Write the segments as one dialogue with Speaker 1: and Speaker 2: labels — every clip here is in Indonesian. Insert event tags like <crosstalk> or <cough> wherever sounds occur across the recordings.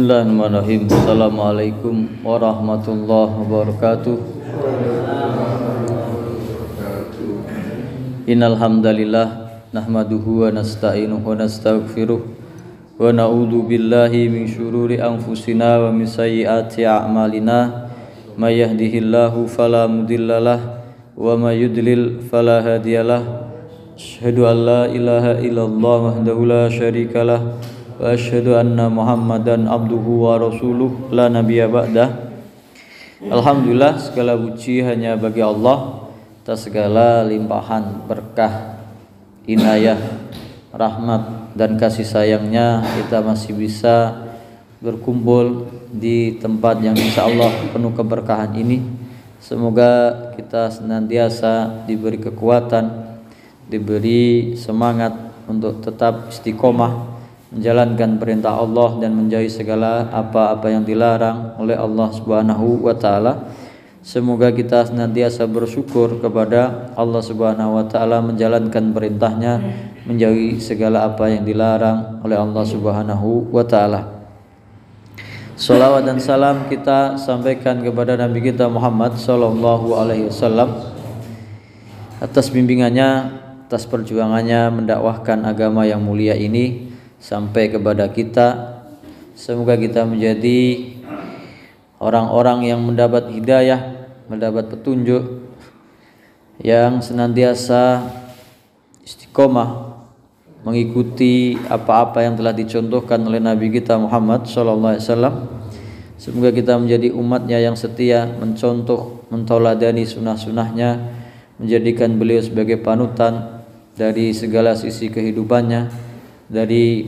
Speaker 1: Bismillahirrahmanirrahim. Assalamualaikum warahmatullahi wabarakatuh. Innal nahmaduhu wa nasta'inuhu wa nasta'ukfiruh wa na'udhu billahi min syururi anfusina wa min sayyiati a'malina may yahdihillahu wa mayudlil yudlil fala an la ilaha illallah wahdahu la syarikalah anna muhammadan abduhu wa rasuluh la ba'dah Alhamdulillah segala puji hanya bagi Allah atas segala limpahan berkah inayah rahmat dan kasih sayangnya kita masih bisa berkumpul di tempat yang insya Allah penuh keberkahan ini semoga kita senantiasa diberi kekuatan diberi semangat untuk tetap istiqomah menjalankan perintah Allah dan menjauhi segala apa-apa yang dilarang oleh Allah Subhanahu wa taala. Semoga kita senantiasa bersyukur kepada Allah Subhanahu wa taala menjalankan perintahnya, menjauhi segala apa yang dilarang oleh Allah Subhanahu wa taala. Salawat dan salam kita sampaikan kepada Nabi kita Muhammad Sallallahu Alaihi Wasallam atas bimbingannya, atas perjuangannya mendakwahkan agama yang mulia ini sampai kepada kita. Semoga kita menjadi orang-orang yang mendapat hidayah, mendapat petunjuk yang senantiasa istiqomah mengikuti apa-apa yang telah dicontohkan oleh Nabi kita Muhammad sallallahu alaihi wasallam. Semoga kita menjadi umatnya yang setia mencontoh, mentoladani sunnah-sunnahnya, menjadikan beliau sebagai panutan dari segala sisi kehidupannya dari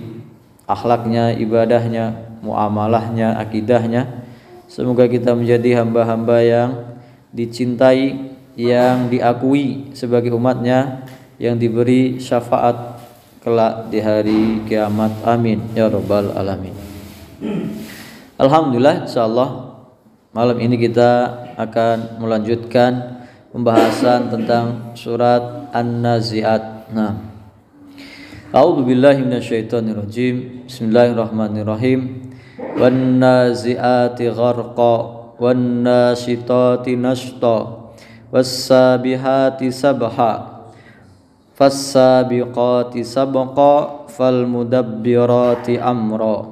Speaker 1: akhlaknya, ibadahnya, muamalahnya, akidahnya. Semoga kita menjadi hamba-hamba yang dicintai, yang diakui sebagai umatnya, yang diberi syafaat kelak di hari kiamat. Amin ya rabbal alamin. Alhamdulillah insyaallah malam ini kita akan melanjutkan pembahasan tentang surat An-Naziat. Nah, A'udzu billahi minasyaitonir rajim. Bismillahirrahmanirrahim. Wan naziati gharqa wan nasitati nashta wassabihati sabha fassabiqati sabqa fal mudabbirati amra.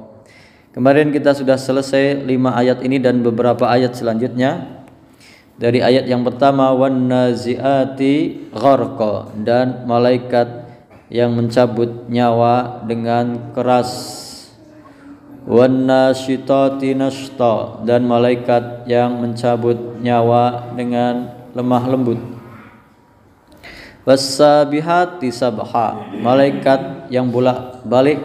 Speaker 1: Kemarin kita sudah selesai lima ayat ini dan beberapa ayat selanjutnya. Dari ayat yang pertama wan naziati gharqa dan malaikat yang mencabut nyawa dengan keras dan malaikat yang mencabut nyawa dengan lemah lembut wasabihati sabha malaikat yang bolak balik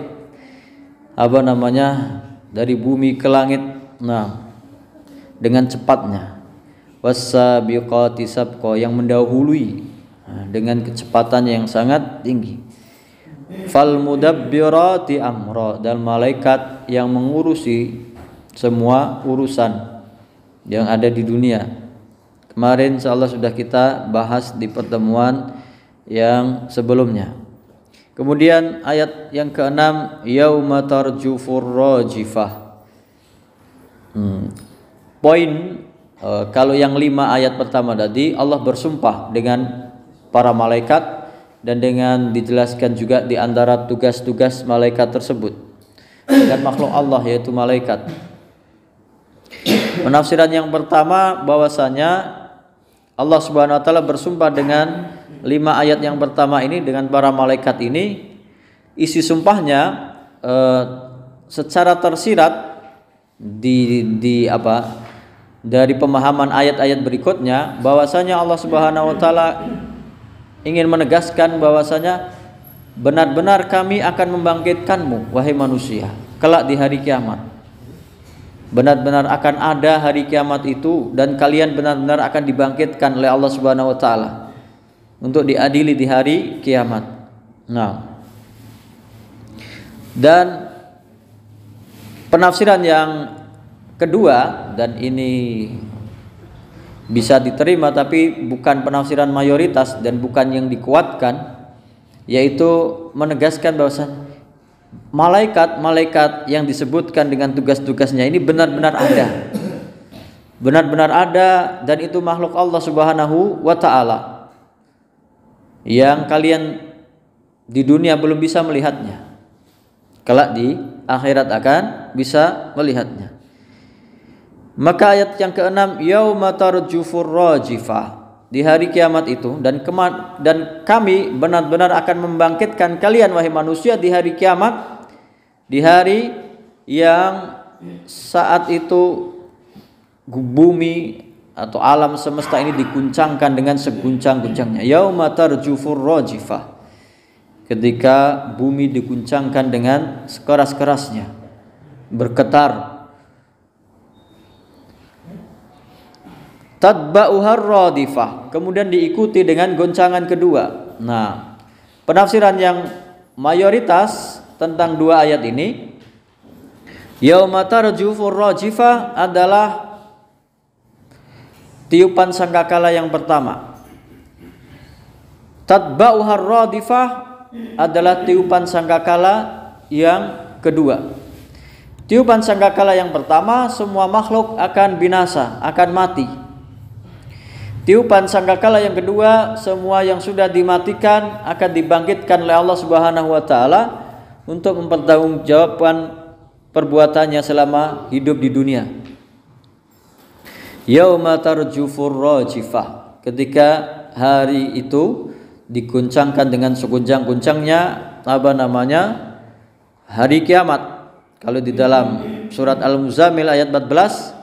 Speaker 1: apa namanya dari bumi ke langit nah dengan cepatnya wasabiqati sabqa yang mendahului nah, dengan kecepatan yang sangat tinggi fal mudabbirati amra dan malaikat yang mengurusi semua urusan yang ada di dunia. Kemarin insyaallah sudah kita bahas di pertemuan yang sebelumnya. Kemudian ayat yang keenam yauma tarjufur rajifah. Hmm. Poin e, kalau yang lima ayat pertama tadi Allah bersumpah dengan para malaikat dan dengan dijelaskan juga di antara tugas-tugas malaikat tersebut dengan makhluk Allah yaitu malaikat. Penafsiran yang pertama bahwasanya Allah Subhanahu wa taala bersumpah dengan lima ayat yang pertama ini dengan para malaikat ini isi sumpahnya eh, secara tersirat di di apa dari pemahaman ayat-ayat berikutnya bahwasanya Allah Subhanahu wa taala ingin menegaskan bahwasanya benar-benar kami akan membangkitkanmu wahai manusia kelak di hari kiamat benar-benar akan ada hari kiamat itu dan kalian benar-benar akan dibangkitkan oleh Allah Subhanahu wa taala untuk diadili di hari kiamat. Nah. Dan penafsiran yang kedua dan ini bisa diterima tapi bukan penafsiran mayoritas dan bukan yang dikuatkan yaitu menegaskan bahwa malaikat-malaikat yang disebutkan dengan tugas-tugasnya ini benar-benar ada benar-benar ada dan itu makhluk Allah Subhanahu wa taala yang kalian di dunia belum bisa melihatnya kelak di akhirat akan bisa melihatnya maka ayat yang keenam, yauma tarjufur rajifah. Di hari kiamat itu dan dan kami benar-benar akan membangkitkan kalian wahai manusia di hari kiamat di hari yang saat itu bumi atau alam semesta ini diguncangkan dengan seguncang-guncangnya. Yauma tarjufur rajifah. Ketika bumi diguncangkan dengan sekeras-kerasnya bergetar tadba'uhar radifah kemudian diikuti dengan goncangan kedua nah penafsiran yang mayoritas tentang dua ayat ini yau'mata tarjufur rajifah adalah tiupan sangkakala yang pertama tadba'uhar radifah adalah tiupan sangkakala yang kedua tiupan sangkakala yang pertama semua makhluk akan binasa akan mati Tiupan sangkakala yang kedua, semua yang sudah dimatikan akan dibangkitkan oleh Allah Subhanahu wa taala untuk mempertanggungjawabkan perbuatannya selama hidup di dunia. Yauma tarjufur rajifah. Ketika hari itu diguncangkan dengan sekuncang-kuncangnya apa namanya? Hari kiamat. Kalau di dalam surat Al-Muzammil ayat 14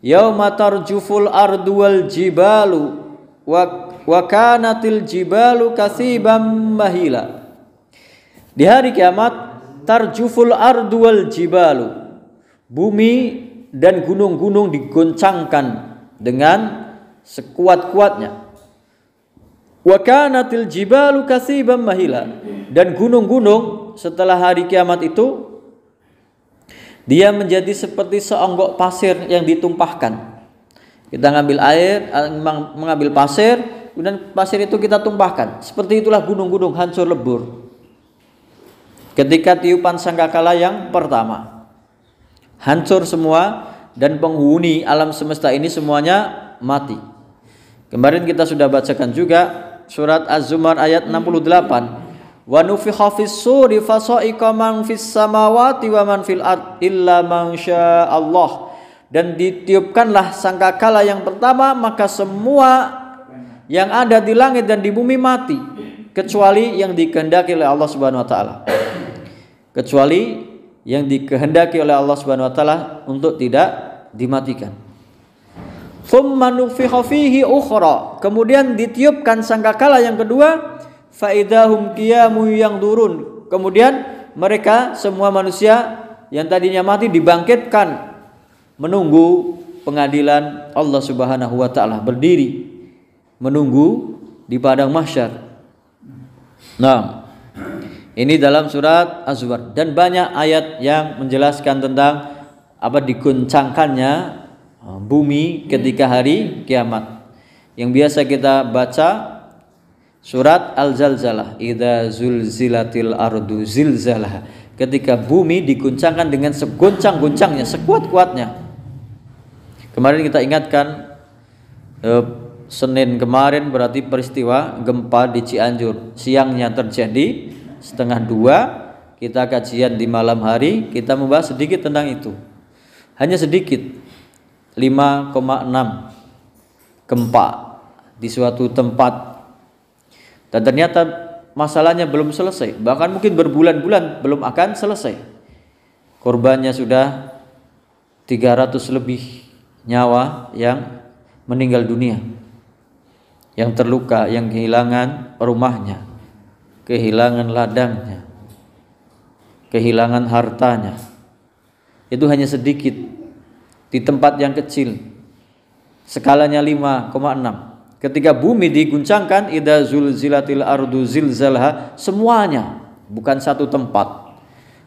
Speaker 1: Yauma tarjuful ardu wal jibalu wa, wa kanatil jibalu kasibam mahila. Di hari kiamat tarjuful ardu wal jibalu. Bumi dan gunung-gunung digoncangkan dengan sekuat-kuatnya. Wa kanatil jibalu kasibam mahila. Dan gunung-gunung setelah hari kiamat itu dia menjadi seperti seonggok pasir yang ditumpahkan. Kita ngambil air, eh, mengambil pasir, kemudian pasir itu kita tumpahkan. Seperti itulah gunung-gunung hancur lebur. Ketika tiupan sangkakala yang pertama. Hancur semua dan penghuni alam semesta ini semuanya mati. Kemarin kita sudah bacakan juga surat Az-Zumar ayat 68 wa nufikha fis suri fasa'iqa man fis samawati wa man fil ard illa man Allah dan ditiupkanlah sangkakala yang pertama maka semua yang ada di langit dan di bumi mati kecuali yang dikehendaki oleh Allah Subhanahu wa taala kecuali yang dikehendaki oleh Allah Subhanahu wa taala untuk tidak dimatikan thumma nufikha fihi ukhra kemudian ditiupkan sangkakala yang kedua faidahum kiamu yang turun. Kemudian mereka semua manusia yang tadinya mati dibangkitkan menunggu pengadilan Allah Subhanahu wa taala berdiri menunggu di padang mahsyar. Nah, ini dalam surat Az-Zumar dan banyak ayat yang menjelaskan tentang apa diguncangkannya eh, bumi ketika hari kiamat. Yang biasa kita baca Surat Al-Zalzalah, Iza zulzilatil ardu zilzalah." Ketika bumi diguncangkan dengan seguncang-guncangnya sekuat-kuatnya. Kemarin kita ingatkan eh, Senin kemarin berarti peristiwa gempa di Cianjur. Siangnya terjadi setengah dua, kita kajian di malam hari, kita membahas sedikit tentang itu. Hanya sedikit, 5,6 gempa di suatu tempat dan ternyata masalahnya belum selesai, bahkan mungkin berbulan-bulan belum akan selesai. Korbannya sudah 300 lebih nyawa yang meninggal dunia. Yang terluka, yang kehilangan rumahnya, kehilangan ladangnya, kehilangan hartanya. Itu hanya sedikit di tempat yang kecil. Skalanya 5,6 Ketika bumi diguncangkan ida zulzilatil ardu zilzalha semuanya bukan satu tempat.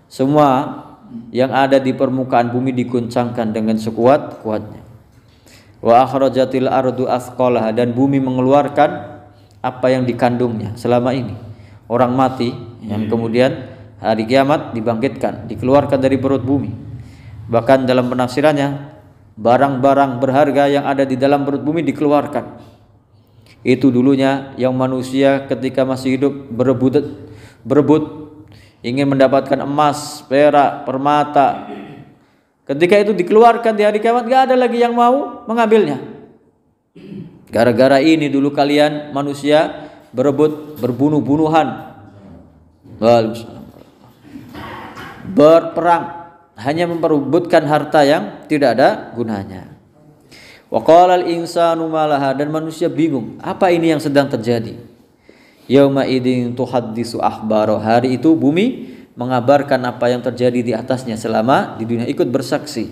Speaker 1: Semua yang ada di permukaan bumi diguncangkan dengan sekuat-kuatnya. Wa akhrajatil ardu asqalaha dan bumi mengeluarkan apa yang dikandungnya selama ini. Orang mati yang hmm. kemudian hari kiamat dibangkitkan, dikeluarkan dari perut bumi. Bahkan dalam penafsirannya barang-barang berharga yang ada di dalam perut bumi dikeluarkan itu dulunya yang manusia ketika masih hidup berebut berebut ingin mendapatkan emas, perak, permata. Ketika itu dikeluarkan di hari kiamat gak ada lagi yang mau mengambilnya. Gara-gara ini dulu kalian manusia berebut berbunuh-bunuhan. Berperang hanya memperebutkan harta yang tidak ada gunanya. Waqalal insanu malaha dan manusia bingung, apa ini yang sedang terjadi? Yauma idin tuhaddisu ahbaro. Hari itu bumi mengabarkan apa yang terjadi di atasnya selama di dunia ikut bersaksi.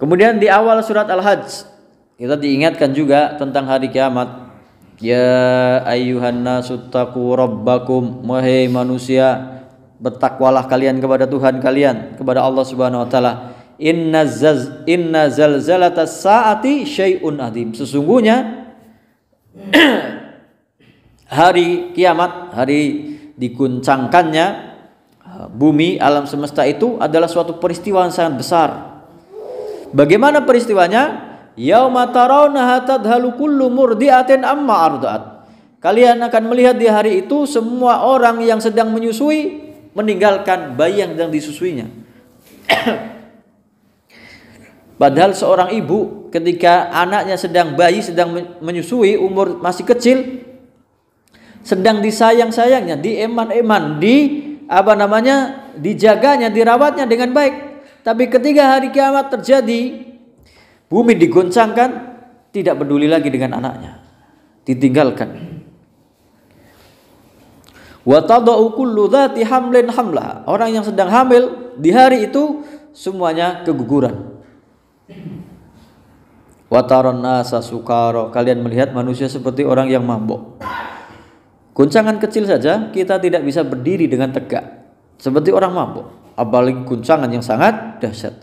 Speaker 1: Kemudian di awal surat Al-Hajj kita diingatkan juga tentang hari kiamat. Ya ayyuhan nasu rabbakum. Wahai manusia, bertakwalah kalian kepada Tuhan kalian, kepada Allah Subhanahu wa taala inna zaz, inna zalzalata saati syai'un adzim sesungguhnya <clears throat> hari kiamat hari dikuncangkannya uh, bumi alam semesta itu adalah suatu peristiwa yang sangat besar bagaimana peristiwanya yauma tarawnaha tadhalu kullu murdiatin amma ardaat kalian akan melihat di hari itu semua orang yang sedang menyusui meninggalkan bayi yang sedang disusuinya <clears throat> Padahal seorang ibu ketika anaknya sedang bayi, sedang menyusui, umur masih kecil, sedang disayang-sayangnya, dieman-eman, di apa namanya, dijaganya, dirawatnya dengan baik. Tapi ketika hari kiamat terjadi, bumi digoncangkan, tidak peduli lagi dengan anaknya, ditinggalkan. kullu hamlin hamlaha. Orang yang sedang hamil di hari itu semuanya keguguran. Wataron nasa sukaro. Kalian melihat manusia seperti orang yang mabuk. Guncangan kecil saja kita tidak bisa berdiri dengan tegak. Seperti orang mabuk. Apalagi guncangan yang sangat dahsyat.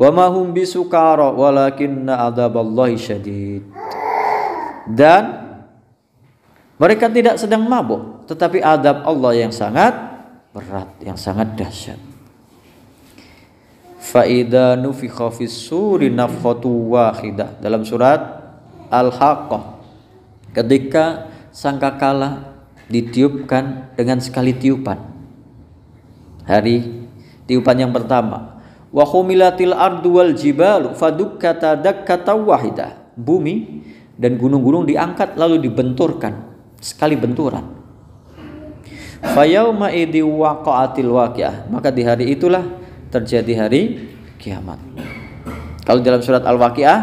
Speaker 1: Wa mahum bisukaro walakinna adaballahi syadid. Dan mereka tidak sedang mabuk, tetapi adab Allah yang sangat berat, yang sangat dahsyat faida nufikha fis suri nafkhatu wahidah dalam surat al-haqqah ketika sangkakala ditiupkan dengan sekali tiupan hari tiupan yang pertama wa humilatil ardu wal jibalu fadukkata dakkata wahidah bumi dan gunung-gunung diangkat lalu dibenturkan sekali benturan fayauma idhi waqa'atil waqi'ah maka di hari itulah terjadi hari kiamat. Kalau dalam surat Al-Waqiah,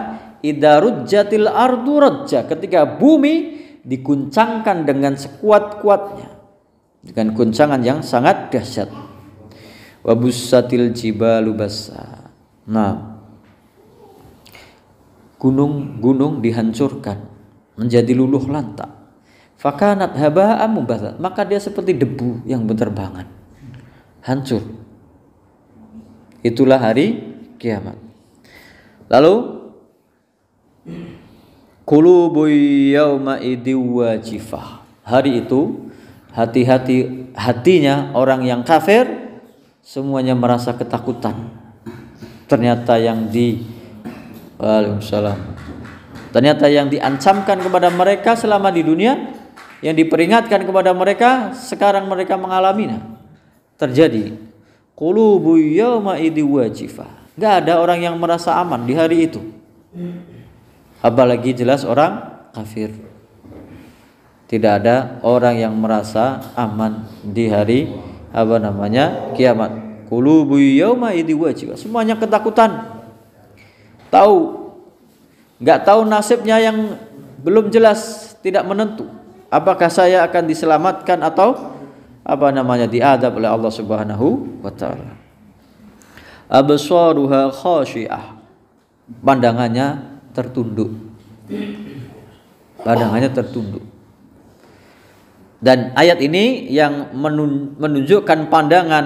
Speaker 1: idarujjatil ardu rajja, ketika bumi dikuncangkan dengan sekuat-kuatnya dengan guncangan yang sangat dahsyat. wabusatil jibalu basa. Nah, gunung-gunung dihancurkan menjadi luluh lantak. Fakanat haba'am mubazzat, maka dia seperti debu yang berterbangan. Hancur itulah hari kiamat lalu yauma wajifah hari itu hati-hati hatinya orang yang kafir semuanya merasa ketakutan ternyata yang di Waalaikumsalam ternyata yang diancamkan kepada mereka selama di dunia yang diperingatkan kepada mereka sekarang mereka mengalaminya terjadi Qulubu yawma idhi wajifah. Gak ada orang yang merasa aman di hari itu. Apalagi jelas orang kafir. Tidak ada orang yang merasa aman di hari apa namanya? kiamat. Qulubu yawma idhi wajifah. Semuanya ketakutan. Tahu Gak tahu nasibnya yang belum jelas, tidak menentu. Apakah saya akan diselamatkan atau apa namanya diadab oleh Allah Subhanahu wa taala. Absaruha khashi'ah. Pandangannya tertunduk. Pandangannya tertunduk. Dan ayat ini yang menunjukkan pandangan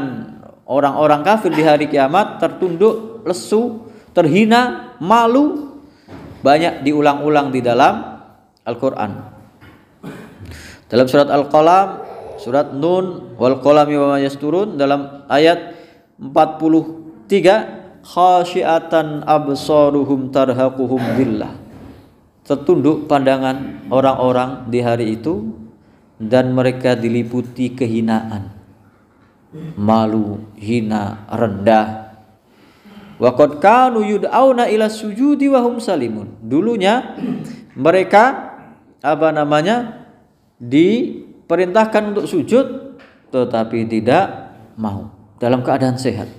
Speaker 1: orang-orang kafir di hari kiamat tertunduk, lesu, terhina, malu banyak diulang-ulang di dalam Al-Qur'an. Dalam surat Al-Qalam surat Nun wal qalami wa yasturun dalam ayat 43 khasyiatan absaruhum tarhaquhum billah tertunduk pandangan orang-orang di hari itu dan mereka diliputi kehinaan malu hina rendah Waqad kanu yud'auna ila sujudi wa hum salimun. Dulunya mereka apa namanya? di Perintahkan untuk sujud tetapi tidak mau dalam keadaan sehat.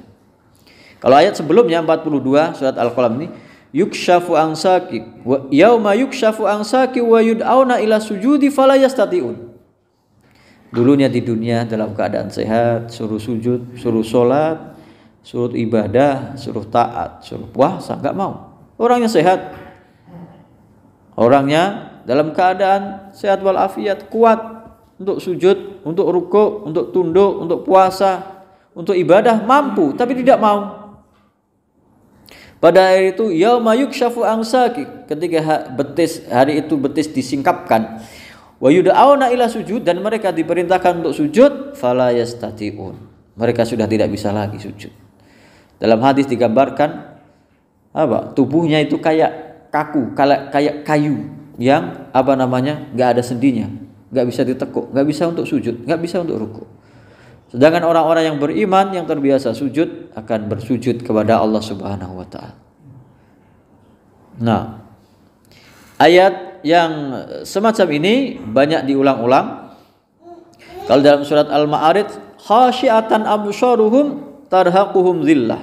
Speaker 1: Kalau ayat sebelumnya 42 surat Al-Qalam ini yukshafu ansaki wa yauma yukshafu ansaki wa yud'auna ila sujudi fala yastati'un. Dulunya di dunia dalam keadaan sehat, suruh sujud, suruh sholat, suruh ibadah, suruh taat, suruh puasa, nggak mau. Orangnya sehat, orangnya dalam keadaan sehat walafiat, kuat, untuk sujud, untuk rukuk, untuk tunduk, untuk puasa, untuk ibadah mampu tapi tidak mau. Pada hari itu yauma yukshafu angsaki ketika betis hari itu betis disingkapkan wa yud'auna ila sujud dan mereka diperintahkan untuk sujud fala yastati'un mereka sudah tidak bisa lagi sujud dalam hadis digambarkan apa tubuhnya itu kayak kaku kayak kayu yang apa namanya gak ada sendinya nggak bisa ditekuk, nggak bisa untuk sujud, nggak bisa untuk ruku. Sedangkan orang-orang yang beriman yang terbiasa sujud akan bersujud kepada Allah Subhanahu wa taala. Nah, ayat yang semacam ini banyak diulang-ulang. Kalau dalam surat Al-Ma'arij, khasyiatan absyaruhum tarhaquhum zillah.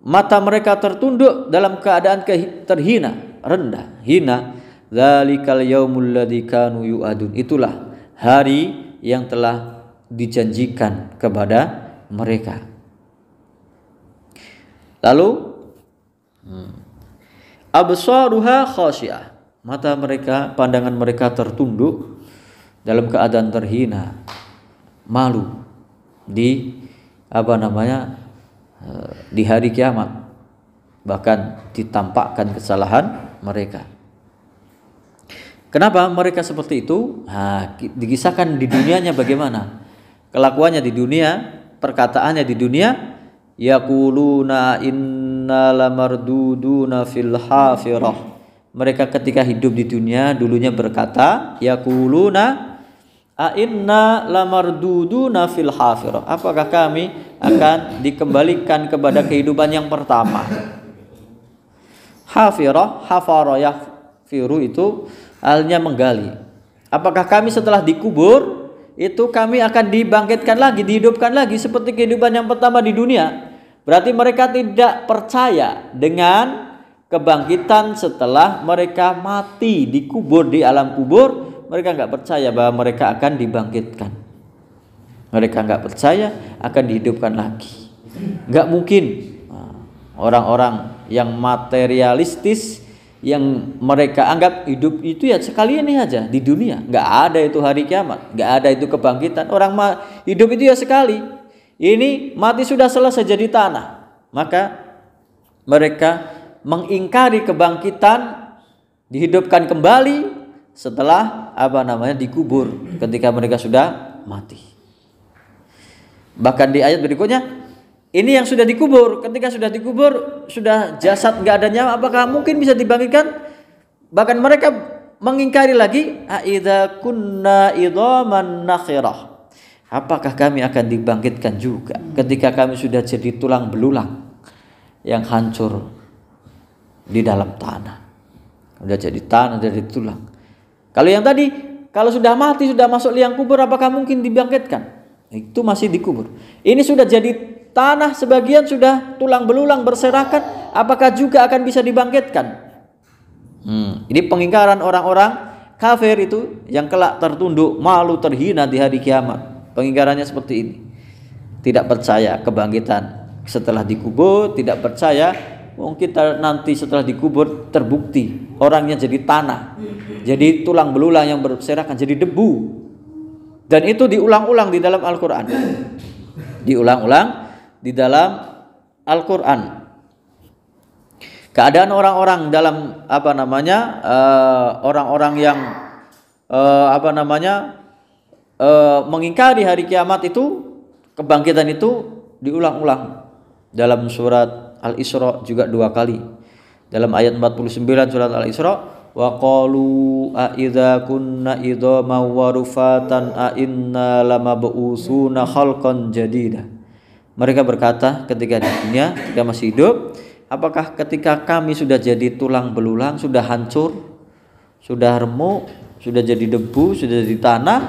Speaker 1: Mata mereka tertunduk dalam keadaan terhina, rendah, hina Zalikal yaumul ladzi kanu yu'adun. Itulah hari yang telah dijanjikan kepada mereka. Lalu hmm, absaruha khasyah. Mata mereka, pandangan mereka tertunduk dalam keadaan terhina, malu di apa namanya? Eh, di hari kiamat. Bahkan ditampakkan kesalahan mereka. Kenapa mereka seperti itu? Nah, dikisahkan di dunianya bagaimana? Kelakuannya di dunia, perkataannya di dunia, yaquluna inna lamarduduna fil hafirah. Mereka ketika hidup di dunia dulunya berkata, yaquluna a inna lamarduduna fil hafirah. Apakah kami akan dikembalikan kepada kehidupan yang pertama? Hafirah, hafara yafiru itu alnya menggali. Apakah kami setelah dikubur itu kami akan dibangkitkan lagi, dihidupkan lagi seperti kehidupan yang pertama di dunia? Berarti mereka tidak percaya dengan kebangkitan setelah mereka mati dikubur di alam kubur. Mereka nggak percaya bahwa mereka akan dibangkitkan. Mereka nggak percaya akan dihidupkan lagi. Nggak mungkin orang-orang yang materialistis yang mereka anggap hidup itu ya sekali ini aja di dunia nggak ada itu hari kiamat nggak ada itu kebangkitan orang hidup itu ya sekali ini mati sudah selesai jadi tanah maka mereka mengingkari kebangkitan dihidupkan kembali setelah apa namanya dikubur ketika mereka sudah mati bahkan di ayat berikutnya ini yang sudah dikubur. Ketika sudah dikubur, sudah jasad nggak ada nyawa. Apakah mungkin bisa dibangkitkan? Bahkan mereka mengingkari lagi. Aida kunna idoman nakhirah. Apakah kami akan dibangkitkan juga ketika kami sudah jadi tulang belulang yang hancur di dalam tanah? Sudah jadi tanah dari tulang. Kalau yang tadi, kalau sudah mati sudah masuk liang kubur, apakah mungkin dibangkitkan? Itu masih dikubur. Ini sudah jadi Tanah sebagian sudah tulang belulang berserakan, apakah juga akan bisa dibangkitkan? Hmm, ini pengingkaran orang-orang kafir itu yang kelak tertunduk, malu, terhina di hari kiamat. Pengingkarannya seperti ini. Tidak percaya kebangkitan setelah dikubur, tidak percaya mungkin nanti setelah dikubur terbukti orangnya jadi tanah. Jadi tulang belulang yang berserakan jadi debu. Dan itu diulang-ulang di dalam Al-Qur'an. Diulang-ulang di dalam Al-Qur'an. Keadaan orang-orang dalam apa namanya? Eh, orang-orang uh, yang uh, apa namanya? Uh, mengingkari hari kiamat itu kebangkitan itu diulang-ulang dalam surat Al-Isra juga dua kali. Dalam ayat 49 surat Al-Isra wa qalu a idza kunna idza mawarufatan a inna lamab'usuna khalqan jadida mereka berkata ketika di dunia, ketika masih hidup, apakah ketika kami sudah jadi tulang belulang, sudah hancur, sudah remuk, sudah jadi debu, sudah jadi tanah,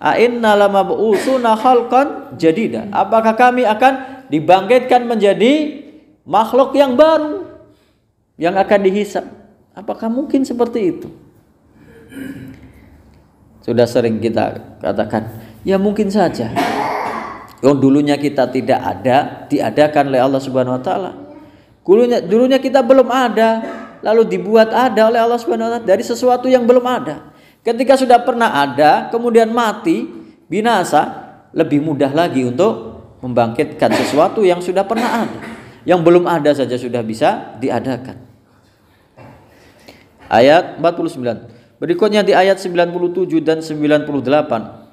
Speaker 1: A'inna lamab'usuna khalqan jadida. Apakah kami akan dibangkitkan menjadi makhluk yang baru yang akan dihisap? Apakah mungkin seperti itu? Sudah sering kita katakan, ya mungkin saja yang dulunya kita tidak ada diadakan oleh Allah Subhanahu wa taala. Dulunya dulunya kita belum ada lalu dibuat ada oleh Allah Subhanahu wa taala dari sesuatu yang belum ada. Ketika sudah pernah ada kemudian mati, binasa, lebih mudah lagi untuk membangkitkan sesuatu yang sudah pernah ada. Yang belum ada saja sudah bisa diadakan. Ayat 49. Berikutnya di ayat 97 dan 98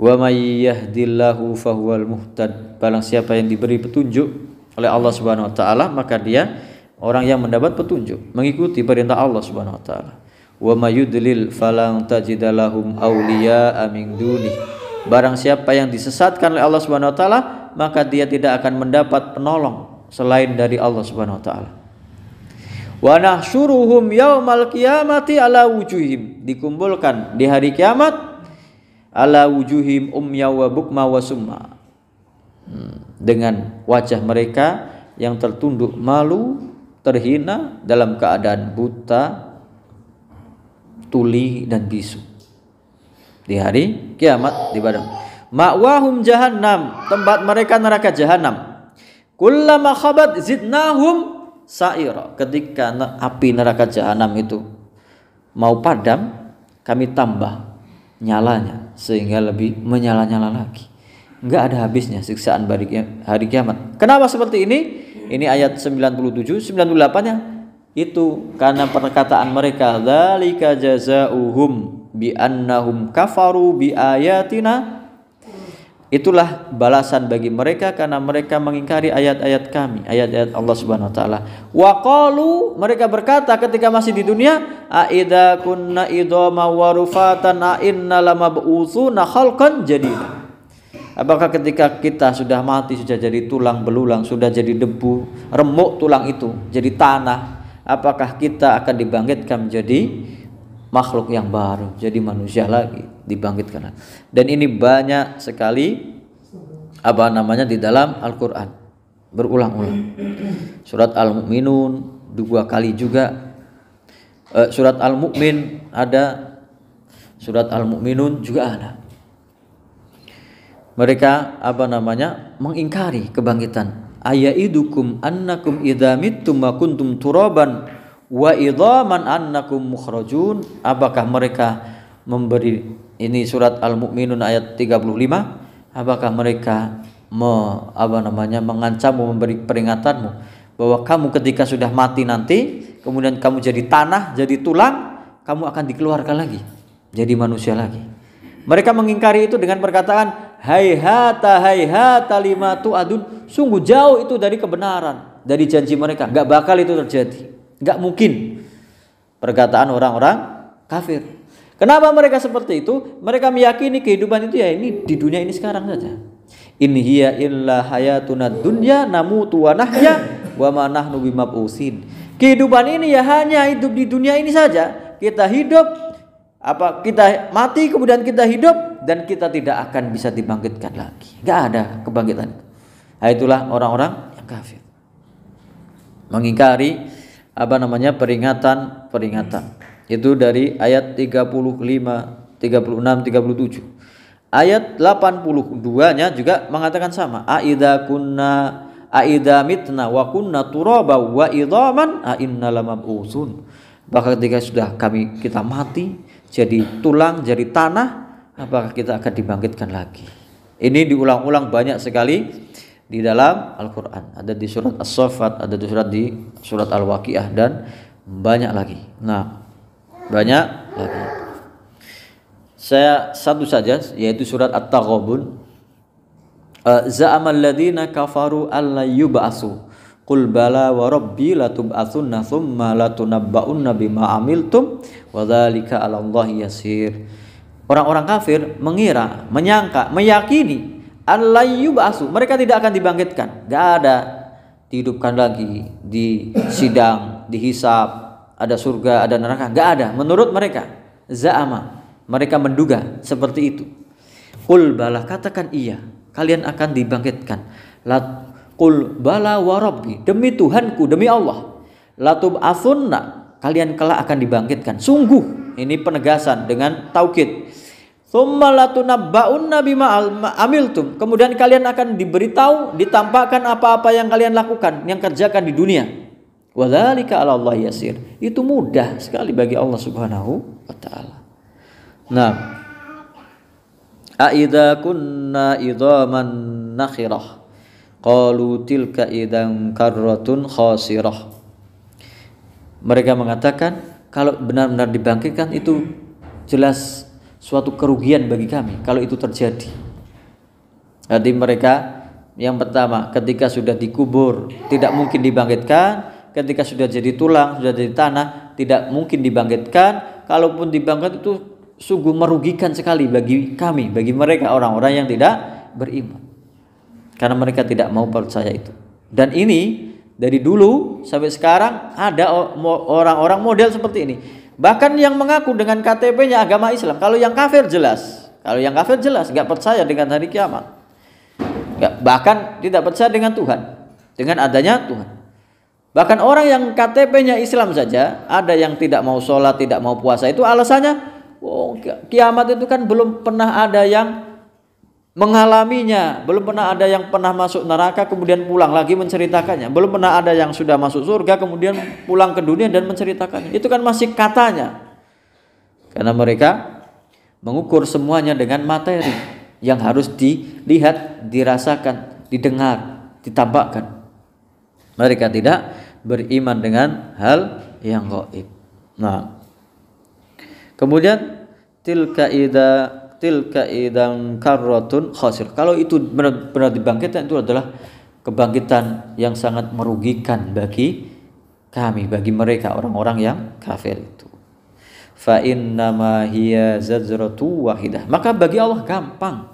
Speaker 1: Wa may yahdillahu fahuwal muhtad. Barang siapa yang diberi petunjuk oleh Allah Subhanahu wa taala, maka dia orang yang mendapat petunjuk, mengikuti perintah Allah Subhanahu wa taala. Wa may yudlil falan tajidalahum awliya amin dunih. Barang siapa yang disesatkan oleh Allah Subhanahu wa taala, maka dia tidak akan mendapat penolong selain dari Allah Subhanahu wa taala wa nahsyuruhum yaumal qiyamati ala wujuhim dikumpulkan di hari kiamat ala wujuhim umya wa bukma wa summa hmm. dengan wajah mereka yang tertunduk malu terhina dalam keadaan buta tuli dan bisu di hari kiamat di badan ma'wahum jahannam tempat mereka neraka jahanam kullama khabat zidnahum sa'ira ketika api neraka jahanam itu mau padam kami tambah nyalanya sehingga lebih menyala-nyala lagi. Enggak ada habisnya siksaan hari kiamat. Kenapa seperti ini? Ini ayat 97, 98-nya itu karena perkataan mereka dzalika jazaohum bi annahum kafaru bi ayatina Itulah balasan bagi mereka karena mereka mengingkari ayat-ayat kami, ayat-ayat Allah Subhanahu wa taala. Wa mereka berkata ketika masih di dunia, aida kunna idoma wa rufatan a inna lamab'utsuna khalqan Apakah ketika kita sudah mati sudah jadi tulang belulang, sudah jadi debu, remuk tulang itu, jadi tanah, apakah kita akan dibangkitkan menjadi makhluk yang baru, jadi manusia lagi? dibangkitkan. Dan ini banyak sekali apa namanya di dalam Al-Qur'an berulang-ulang. Surat Al-Mu'minun dua kali juga. Eh, surat Al-Mu'min ada, surat Al-Mu'minun juga ada. Mereka apa namanya mengingkari kebangkitan. Ayaidukum annakum idza mittum wa kuntum turaban wa idaman annakum mukhrajun. Apakah mereka memberi ini surat Al-Mukminun ayat 35 apakah mereka me, apa namanya mengancammu memberi peringatanmu bahwa kamu ketika sudah mati nanti kemudian kamu jadi tanah jadi tulang kamu akan dikeluarkan lagi jadi manusia lagi mereka mengingkari itu dengan perkataan hai hata hai hata lima tu adun sungguh jauh itu dari kebenaran dari janji mereka nggak bakal itu terjadi nggak mungkin perkataan orang-orang kafir Kenapa mereka seperti itu? Mereka meyakini kehidupan itu ya ini di dunia ini sekarang saja. In hiya illa hayatuna dunya namu wa nahya wa ma nahnu bimab'usin. Kehidupan ini ya hanya hidup di dunia ini saja. Kita hidup apa kita mati kemudian kita hidup dan kita tidak akan bisa dibangkitkan lagi. Enggak ada kebangkitan. Nah, itulah orang-orang yang kafir. Mengingkari apa namanya peringatan-peringatan. Itu dari ayat 35, 36, 37. Ayat 82-nya juga mengatakan sama. Aida kunna aida mitna wa kunna turaba wa idaman a inna lamab'usun. Bahkan ketika sudah kami kita mati jadi tulang, jadi tanah, apakah kita akan dibangkitkan lagi? Ini diulang-ulang banyak sekali di dalam Al-Qur'an. Ada di surat As-Saffat, ada di surat di surat Al-Waqiah dan banyak lagi. Nah, banyak lagi. Saya satu saja yaitu surat At-Taghabun. Eh, Za'amal ladina kafaru alla yub'asu. Qul bala wa rabbi latub'atsunna thumma latunabba'unna bima amiltum wa dzalika 'ala Allahi yasir. Orang-orang kafir mengira, menyangka, meyakini alla yub'asu. Mereka tidak akan dibangkitkan. Gak ada dihidupkan lagi di sidang, dihisap, ada surga, ada neraka. Gak ada. Menurut mereka, za'ama. Mereka menduga seperti itu. Kul bala katakan iya. Kalian akan dibangkitkan. Lat kul bala warabbi. Demi Tuhanku, demi Allah. Latub asunna. Kalian kelak akan dibangkitkan. Sungguh. Ini penegasan dengan taukid. Kemudian kalian akan diberitahu, ditampakkan apa-apa yang kalian lakukan, yang kerjakan di dunia Wadhalika 'ala Allah yasir. Itu mudah sekali bagi Allah Subhanahu wa taala. Nah, aida kunna idhaman nakhirah. Qalu tilka idan karratun khasirah. Mereka mengatakan kalau benar-benar dibangkitkan itu jelas suatu kerugian bagi kami kalau itu terjadi. Jadi mereka yang pertama ketika sudah dikubur tidak mungkin dibangkitkan ketika sudah jadi tulang, sudah jadi tanah, tidak mungkin dibangkitkan. Kalaupun dibangkit itu sungguh merugikan sekali bagi kami, bagi mereka orang-orang yang tidak beriman. Karena mereka tidak mau percaya itu. Dan ini dari dulu sampai sekarang ada orang-orang model seperti ini. Bahkan yang mengaku dengan KTP-nya agama Islam. Kalau yang kafir jelas. Kalau yang kafir jelas nggak percaya dengan hari kiamat. Bahkan tidak percaya dengan Tuhan. Dengan adanya Tuhan. Bahkan orang yang KTP-nya Islam saja, ada yang tidak mau sholat, tidak mau puasa. Itu alasannya, oh, kiamat itu kan belum pernah ada yang mengalaminya, belum pernah ada yang pernah masuk neraka kemudian pulang lagi menceritakannya, belum pernah ada yang sudah masuk surga kemudian pulang ke dunia dan menceritakannya. Itu kan masih katanya. Karena mereka mengukur semuanya dengan materi yang harus dilihat, dirasakan, didengar, ditampakkan. Mereka tidak beriman dengan hal yang gaib. Nah. Kemudian tilka ida tilka idang karrotun khasir. Kalau itu benar-benar dibangkitkan itu adalah kebangkitan yang sangat merugikan bagi kami bagi mereka orang-orang yang kafir itu. Fa innama hiya zajratu wahidah. Maka bagi Allah gampang.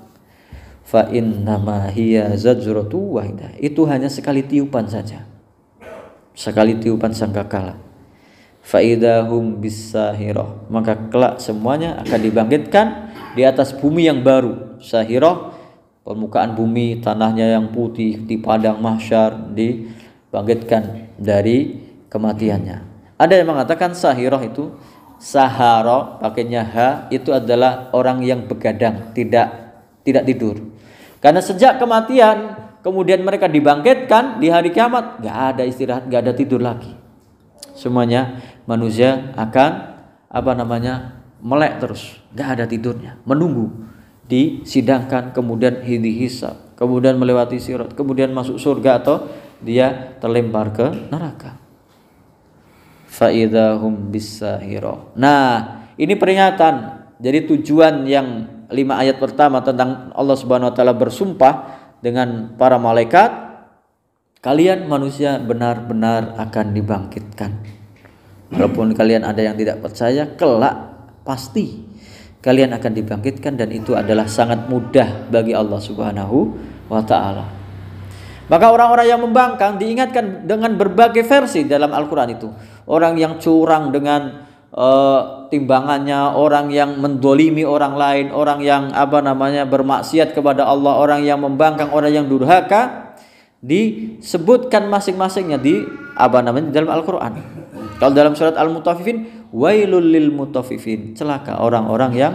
Speaker 1: Fa innama hiya zajratu wahidah. Itu hanya sekali tiupan saja sekali tiupan sangkakala faidahum hiroh maka kelak semuanya akan dibangkitkan di atas bumi yang baru sahiroh permukaan bumi tanahnya yang putih di padang mahsyar dibangkitkan dari kematiannya ada yang mengatakan sahiroh itu sahara pakainya ha itu adalah orang yang begadang tidak tidak tidur karena sejak kematian kemudian mereka dibangkitkan di hari kiamat, nggak ada istirahat, nggak ada tidur lagi. Semuanya manusia akan apa namanya melek terus, nggak ada tidurnya, menunggu disidangkan, kemudian hisab, kemudian melewati sirat, kemudian masuk surga atau dia terlempar ke neraka. Faidahum bisahiro. Nah, ini peringatan. Jadi tujuan yang lima ayat pertama tentang Allah Subhanahu Wa Taala bersumpah dengan para malaikat, kalian manusia benar-benar akan dibangkitkan. Walaupun kalian ada yang tidak percaya, kelak pasti kalian akan dibangkitkan dan itu adalah sangat mudah bagi Allah Subhanahu wa taala. Maka orang-orang yang membangkang diingatkan dengan berbagai versi dalam Al-Qur'an itu. Orang yang curang dengan uh, timbangannya orang yang mendolimi orang lain orang yang apa namanya bermaksiat kepada Allah orang yang membangkang orang yang durhaka disebutkan masing-masingnya di apa namanya dalam Al-Qur'an. Kalau dalam surat Al-Mutaffifin wailul lil mutaffifin celaka orang-orang yang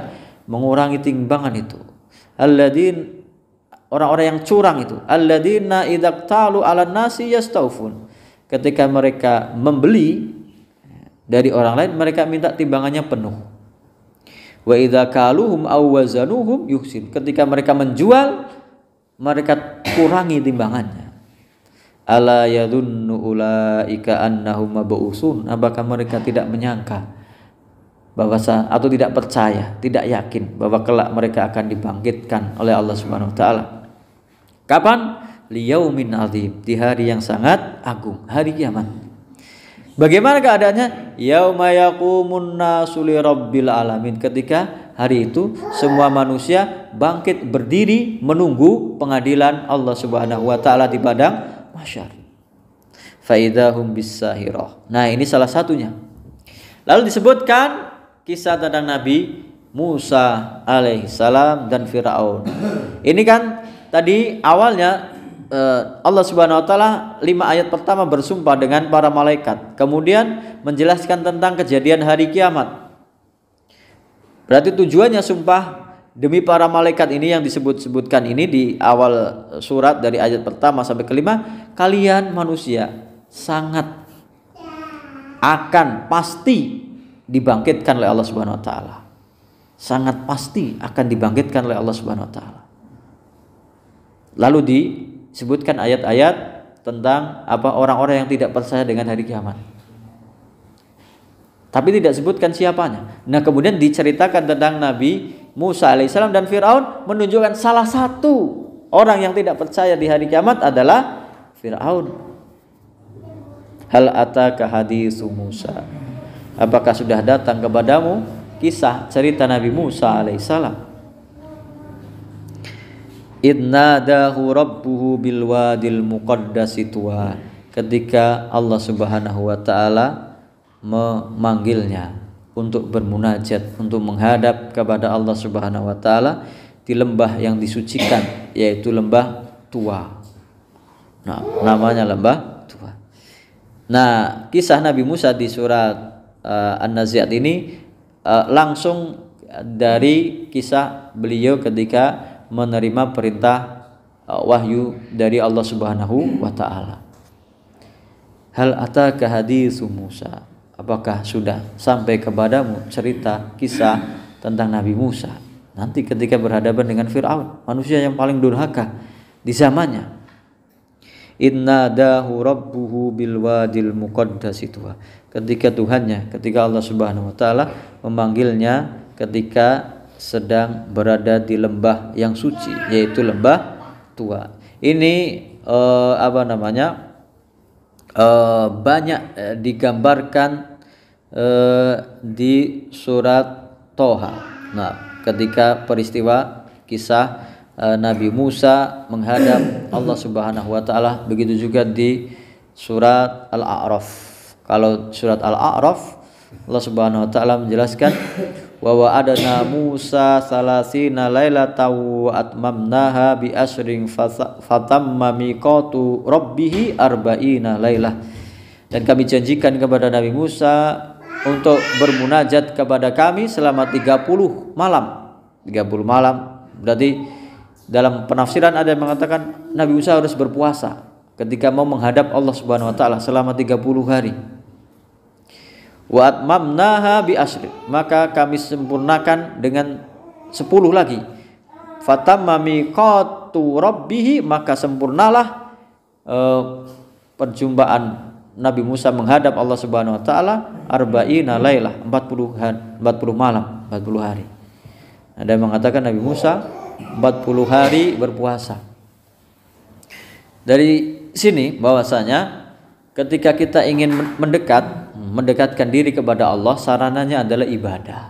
Speaker 1: mengurangi timbangan itu. aladin orang-orang yang curang itu alladzina idaqtalu ala nasi yastaufun ketika mereka membeli dari orang lain mereka minta timbangannya penuh. Wa idza kaluhum aw wazanuhum yuhsin. Ketika mereka menjual mereka kurangi timbangannya. Ala yadunnu ulaika annahum mab'usun. Apakah mereka tidak menyangka bahwa atau tidak percaya, tidak yakin bahwa kelak mereka akan dibangkitkan oleh Allah Subhanahu wa taala. Kapan? Liyaumin azim, di hari yang sangat agung, hari kiamat. Bagaimana keadaannya? Yauma yaqumun nasu lirabbil alamin. Ketika hari itu semua manusia bangkit berdiri menunggu pengadilan Allah Subhanahu wa taala di padang mahsyar. Faidahum bisahirah. Nah, ini salah satunya. Lalu disebutkan kisah tentang Nabi Musa alaihissalam dan Firaun. Ini kan tadi awalnya Eh, Allah Subhanahu wa taala lima ayat pertama bersumpah dengan para malaikat. Kemudian menjelaskan tentang kejadian hari kiamat. Berarti tujuannya sumpah demi para malaikat ini yang disebut-sebutkan ini di awal surat dari ayat pertama sampai kelima, kalian manusia sangat akan pasti dibangkitkan oleh Allah Subhanahu wa taala. Sangat pasti akan dibangkitkan oleh Allah Subhanahu wa taala. Lalu di sebutkan ayat-ayat tentang apa orang-orang yang tidak percaya dengan hari kiamat. Tapi tidak sebutkan siapanya. Nah, kemudian diceritakan tentang Nabi Musa alaihissalam dan Firaun menunjukkan salah satu orang yang tidak percaya di hari kiamat adalah Firaun. Hal ataka hadisu Musa. Apakah sudah datang kepadamu kisah cerita Nabi Musa alaihissalam? idnadahu rabbuhu bil wadil muqaddas tua ketika Allah Subhanahu wa taala memanggilnya untuk bermunajat untuk menghadap kepada Allah Subhanahu wa taala di lembah yang disucikan yaitu lembah tua. Nah, namanya lembah tua. Nah, kisah Nabi Musa di surat uh, An-Naziat ini uh, langsung dari kisah beliau ketika menerima perintah uh, wahyu dari Allah Subhanahu wa taala. Hal ataka haditsu Musa? Apakah sudah sampai kepadamu cerita kisah tentang Nabi Musa? Nanti ketika berhadapan dengan Firaun, manusia yang paling durhaka di zamannya. Inna dahu rabbuhu bil wadil muqaddas Ketika Tuhannya, ketika Allah Subhanahu wa taala memanggilnya ketika sedang berada di lembah yang suci yaitu lembah tua. Ini eh, apa namanya? Eh, banyak eh, digambarkan eh, di surat Toha. Nah, ketika peristiwa kisah eh, Nabi Musa menghadap Allah Subhanahu wa taala, begitu juga di surat Al-A'raf. Kalau surat Al-A'raf Allah Subhanahu wa taala menjelaskan wa wa adana Musa salasina lailatan wa atmamnaha bi asrin fatamma miqatu rabbih arba'ina lailah dan kami janjikan kepada Nabi Musa untuk bermunajat kepada kami selama 30 malam 30 malam berarti dalam penafsiran ada yang mengatakan Nabi Musa harus berpuasa ketika mau menghadap Allah Subhanahu wa taala selama 30 hari Wat mamnaha bi asri maka kami sempurnakan dengan sepuluh lagi fatamma kotu robbihi maka sempurnalah uh, perjumpaan Nabi Musa menghadap Allah Subhanahu wa taala nalailah empat puluh hari, puluh malam empat puluh hari. Ada yang mengatakan Nabi Musa empat puluh hari berpuasa. Dari sini bahwasanya ketika kita ingin mendekat mendekatkan diri kepada Allah sarananya adalah ibadah.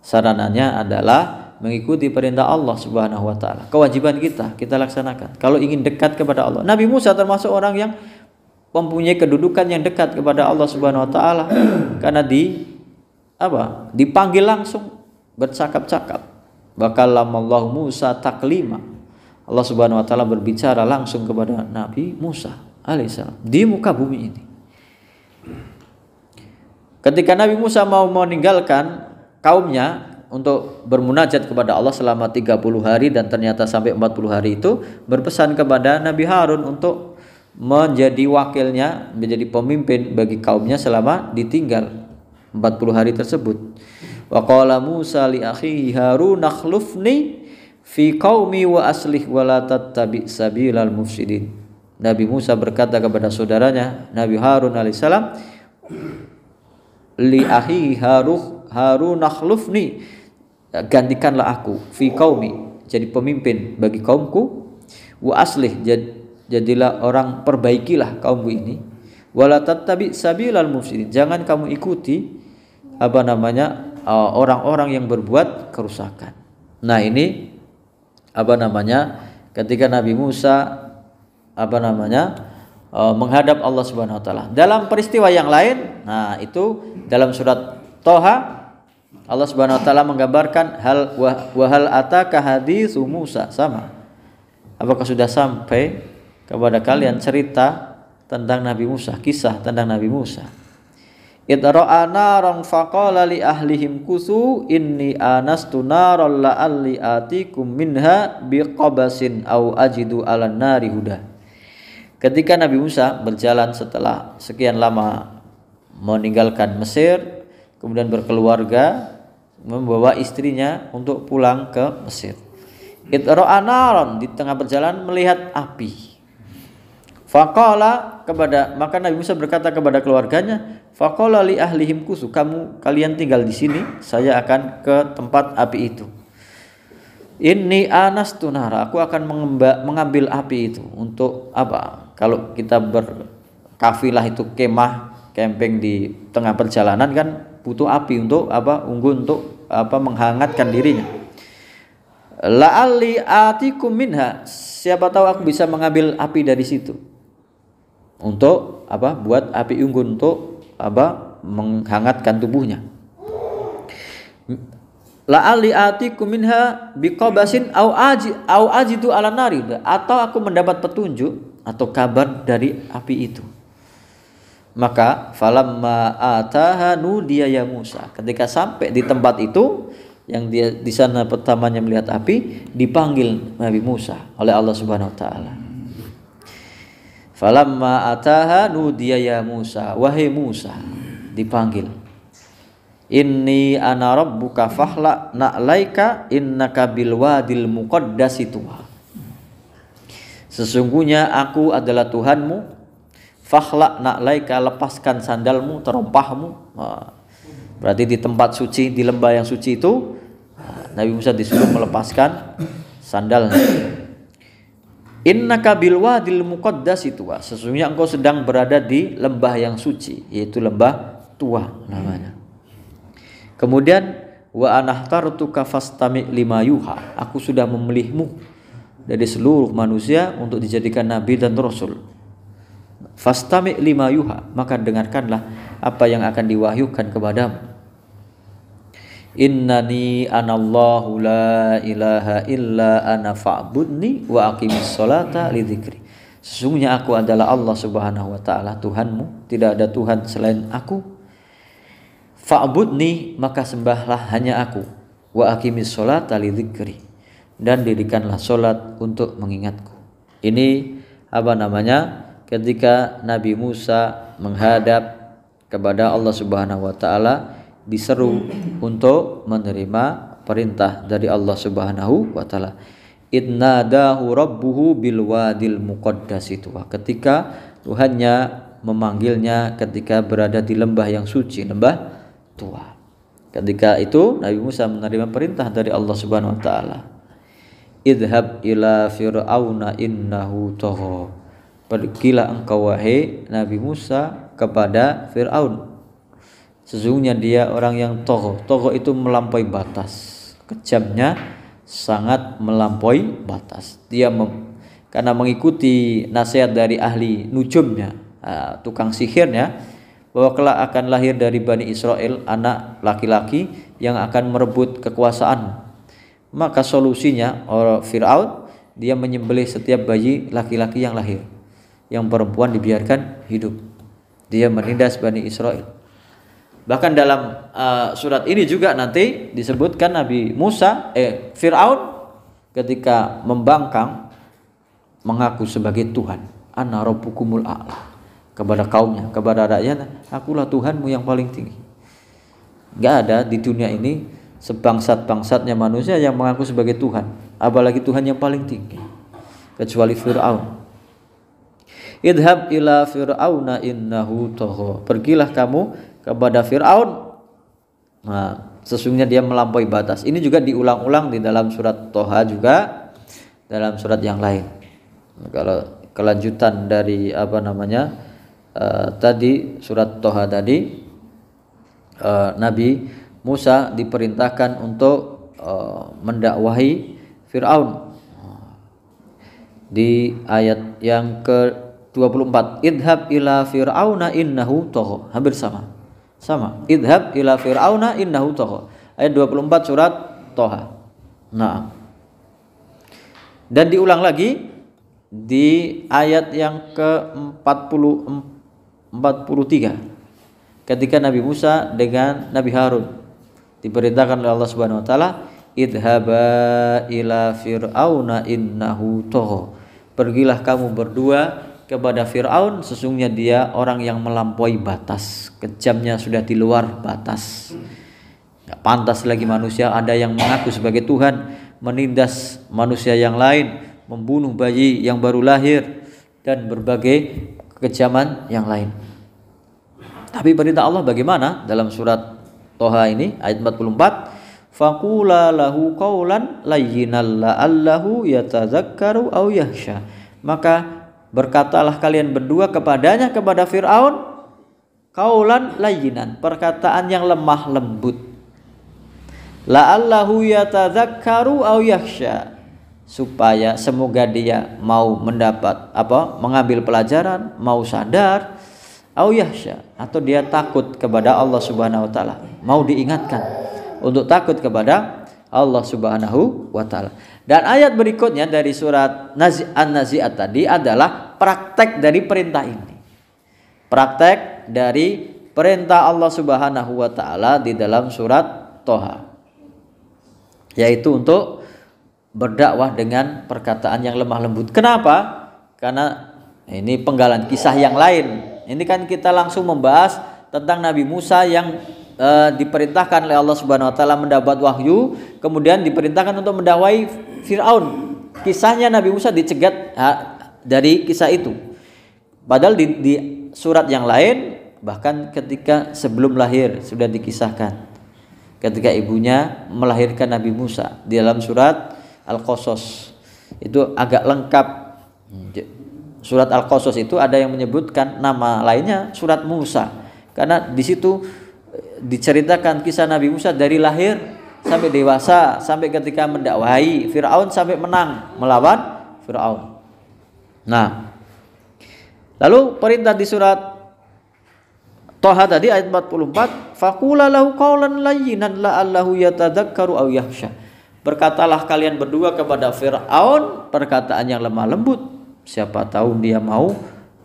Speaker 1: Sarananya adalah mengikuti perintah Allah Subhanahu wa taala. Kewajiban kita kita laksanakan. Kalau ingin dekat kepada Allah. Nabi Musa termasuk orang yang mempunyai kedudukan yang dekat kepada Allah Subhanahu wa taala <clears throat> karena di apa? dipanggil langsung bercakap-cakap. Allah Musa taklima. Allah Subhanahu wa taala berbicara langsung kepada Nabi Musa alaihissalam di muka bumi ini. Ketika Nabi Musa mau meninggalkan kaumnya untuk bermunajat kepada Allah selama 30 hari dan ternyata sampai 40 hari itu berpesan kepada Nabi Harun untuk menjadi wakilnya, menjadi pemimpin bagi kaumnya selama ditinggal 40 hari tersebut. Wa qala Musa li akhihi Harun akhlufni fi qaumi wa aslih wa la tattabi sabilal mufsidin. Nabi Musa berkata kepada saudaranya Nabi Harun alaihissalam li ahi haruh harunakhlufni gantikanlah aku fi kaumi jadi pemimpin bagi kaumku wa aslih jadilah orang perbaikilah kaumku ini wala tattabi sabilal mufsidin jangan kamu ikuti apa namanya orang-orang yang berbuat kerusakan nah ini apa namanya ketika Nabi Musa apa namanya Eh, menghadap Allah Subhanahu wa taala. Dalam peristiwa yang lain, nah itu dalam surat Toha Allah Subhanahu wa taala menggambarkan hal wahal ataka hadisu Musa sama. Apakah sudah sampai kepada kalian cerita tentang Nabi Musa, kisah tentang Nabi Musa? Idra'a faqala ahlihim kusu inni anastu la'alli atikum minha biqabasin au ajidu 'alan nari Ketika Nabi Musa berjalan setelah sekian lama meninggalkan Mesir, kemudian berkeluarga, membawa istrinya untuk pulang ke Mesir. Itroanaron di tengah berjalan melihat api. Fakola kepada maka Nabi Musa berkata kepada keluarganya, Fakola li ahlihim kusu, kamu kalian tinggal di sini, saya akan ke tempat api itu. Ini anas tunara, aku akan mengambil api itu untuk apa? kalau kita berkafilah itu kemah camping di tengah perjalanan kan butuh api untuk apa unggun untuk apa menghangatkan dirinya La ali atikum minha siapa tahu aku bisa mengambil api dari situ untuk apa buat api unggun untuk apa menghangatkan tubuhnya La ali atikum minha biqabasin au aji au aji itu ala nari atau aku mendapat petunjuk atau kabar dari api itu. Maka falam ataha nudiya ya Musa. Ketika sampai di tempat itu yang dia di sana pertamanya melihat api dipanggil Nabi Musa oleh Allah Subhanahu wa taala. Falamma ataha nudiya ya Musa, wahai Musa, dipanggil. Inni ana rabbuka fahla na'laika innaka bil wadil muqaddasi tuha. Sesungguhnya aku adalah Tuhanmu. Fakhlak na'laika lepaskan sandalmu, terompahmu. Berarti di tempat suci, di lembah yang suci itu Nabi Musa disuruh melepaskan sandal. Inna kabil wadil muqaddas itu Sesungguhnya engkau sedang berada di lembah yang suci, yaitu lembah tua namanya. Kemudian wa anahtartuka fastami lima yuha. Aku sudah memilihmu dari seluruh manusia untuk dijadikan nabi dan rasul. Fastami lima yuha, maka dengarkanlah apa yang akan diwahyukan kepadamu. Innani anallahu la ilaha illa ana fa'budni wa aqimis salata lidzikri. Sesungguhnya aku adalah Allah Subhanahu wa taala Tuhanmu, tidak ada Tuhan selain aku. Fa'budni maka sembahlah hanya aku wa aqimis salata lidzikri dan dirikanlah solat untuk mengingatku. Ini apa namanya? Ketika Nabi Musa menghadap kepada Allah Subhanahu wa taala diseru untuk menerima perintah dari Allah Subhanahu wa taala. Idnadahu rabbuhu bil wadil muqaddas Ketika Tuhannya memanggilnya ketika berada di lembah yang suci, lembah tua. Ketika itu Nabi Musa menerima perintah dari Allah Subhanahu wa taala idhab ila fir'auna innahu toho pergilah engkau wahai Nabi Musa kepada Fir'aun sesungguhnya dia orang yang toho, toho itu melampaui batas kejamnya sangat melampaui batas dia mem, karena mengikuti nasihat dari ahli nujumnya tukang sihirnya bahwa kelak akan lahir dari Bani Israel anak laki-laki yang akan merebut kekuasaan maka solusinya orang Fir'aun dia menyembelih setiap bayi laki-laki yang lahir yang perempuan dibiarkan hidup dia menindas Bani Israel bahkan dalam uh, surat ini juga nanti disebutkan Nabi Musa eh Fir'aun ketika membangkang mengaku sebagai Tuhan anna rabbukumul a'la kepada kaumnya kepada rakyatnya akulah Tuhanmu yang paling tinggi nggak ada di dunia ini sebangsat-bangsatnya manusia yang mengaku sebagai Tuhan, apalagi Tuhan yang paling tinggi kecuali Firaun. Idhab ila fir'auna innahu toho Pergilah kamu kepada Firaun. Nah, sesungguhnya dia melampaui batas. Ini juga diulang-ulang di dalam surat Toha juga dalam surat yang lain. Kalau kelanjutan dari apa namanya? Uh, tadi surat Toha tadi uh, Nabi Musa diperintahkan untuk uh, mendakwahi Firaun. Di ayat yang ke-24, idhab ila fir'auna innahu toho. Hampir sama. Sama. Idhab ila fir'auna innahu toho. Ayat 24 surat Toha. Nah. Dan diulang lagi di ayat yang ke 43 ketika Nabi Musa dengan Nabi Harun diperintahkan oleh Allah Subhanahu wa taala idhaba ila fir'auna innahu toho pergilah kamu berdua kepada Fir'aun sesungguhnya dia orang yang melampaui batas kejamnya sudah di luar batas nggak pantas lagi manusia ada yang mengaku sebagai Tuhan menindas manusia yang lain membunuh bayi yang baru lahir dan berbagai kekejaman yang lain tapi perintah Allah bagaimana dalam surat Toha ini ayat 44 Fakula lahu qawlan layyinal allahu yatazakkaru au yahsha maka berkatalah kalian berdua kepadanya kepada Firaun kaulan layinan perkataan yang lemah lembut la'allahu yatazakkaru au yahsha supaya semoga dia mau mendapat apa mengambil pelajaran mau sadar au yahsya atau dia takut kepada Allah Subhanahu wa taala, mau diingatkan untuk takut kepada Allah Subhanahu wa taala. Dan ayat berikutnya dari surat An-Nazi'at tadi adalah praktek dari perintah ini. Praktek dari perintah Allah Subhanahu wa taala di dalam surat Toha. Yaitu untuk berdakwah dengan perkataan yang lemah lembut. Kenapa? Karena ini penggalan kisah yang lain ini kan kita langsung membahas tentang Nabi Musa yang e, diperintahkan oleh Allah Subhanahu wa taala mendapat wahyu, kemudian diperintahkan untuk mendakwai Firaun. Kisahnya Nabi Musa dicegat ha, dari kisah itu. Padahal di, di surat yang lain bahkan ketika sebelum lahir sudah dikisahkan ketika ibunya melahirkan Nabi Musa di dalam surat Al-Qasas itu agak lengkap hmm, Surat Al-Qasas itu ada yang menyebutkan nama lainnya surat Musa. Karena di situ eh, diceritakan kisah Nabi Musa dari lahir sampai dewasa, sampai ketika mendakwahi Firaun sampai menang melawan Firaun. Nah, lalu perintah di surat Toha tadi ayat 44, Fakula lahu qawlan layinan la'allahu yatadzakkaru aw yahsha. Berkatalah kalian berdua kepada Firaun perkataan yang lemah lembut siapa tahu dia mau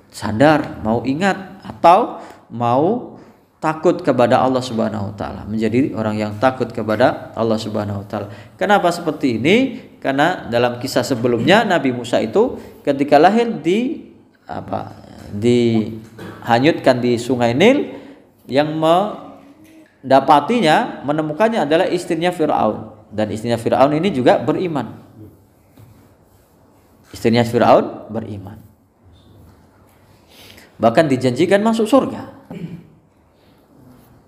Speaker 1: sadar mau ingat atau mau takut kepada Allah Subhanahu wa taala menjadi orang yang takut kepada Allah Subhanahu wa taala kenapa seperti ini karena dalam kisah sebelumnya Nabi Musa itu ketika lahir di apa dihanyutkan di sungai Nil yang mendapatinya menemukannya adalah istrinya Firaun dan istrinya Firaun ini juga beriman Istrinya Firaun beriman. Bahkan dijanjikan masuk surga.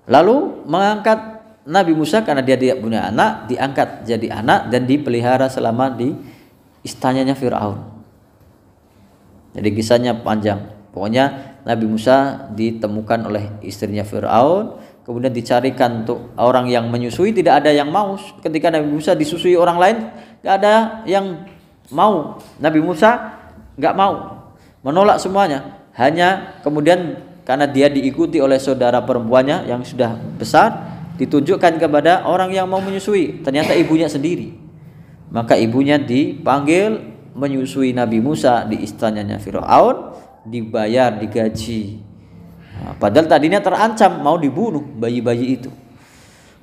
Speaker 1: Lalu mengangkat Nabi Musa karena dia tidak punya anak, diangkat jadi anak dan dipelihara selama di istananya Firaun. Jadi kisahnya panjang. Pokoknya Nabi Musa ditemukan oleh istrinya Firaun, kemudian dicarikan untuk orang yang menyusui tidak ada yang mau. Ketika Nabi Musa disusui orang lain, tidak ada yang mau Nabi Musa nggak mau menolak semuanya hanya kemudian karena dia diikuti oleh saudara perempuannya yang sudah besar ditunjukkan kepada orang yang mau menyusui ternyata ibunya sendiri maka ibunya dipanggil menyusui Nabi Musa di istananya Firaun dibayar digaji nah, padahal tadinya terancam mau dibunuh bayi-bayi itu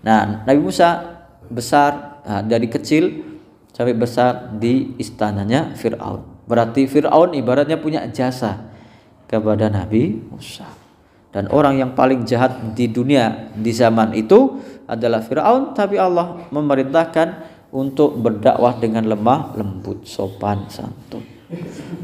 Speaker 1: nah Nabi Musa besar nah, dari kecil Cabai besar di istananya Fir'aun. Berarti Fir'aun ibaratnya punya jasa kepada Nabi Musa. Dan orang yang paling jahat di dunia di zaman itu adalah Fir'aun, tapi Allah memerintahkan untuk berdakwah dengan lemah lembut, sopan santun.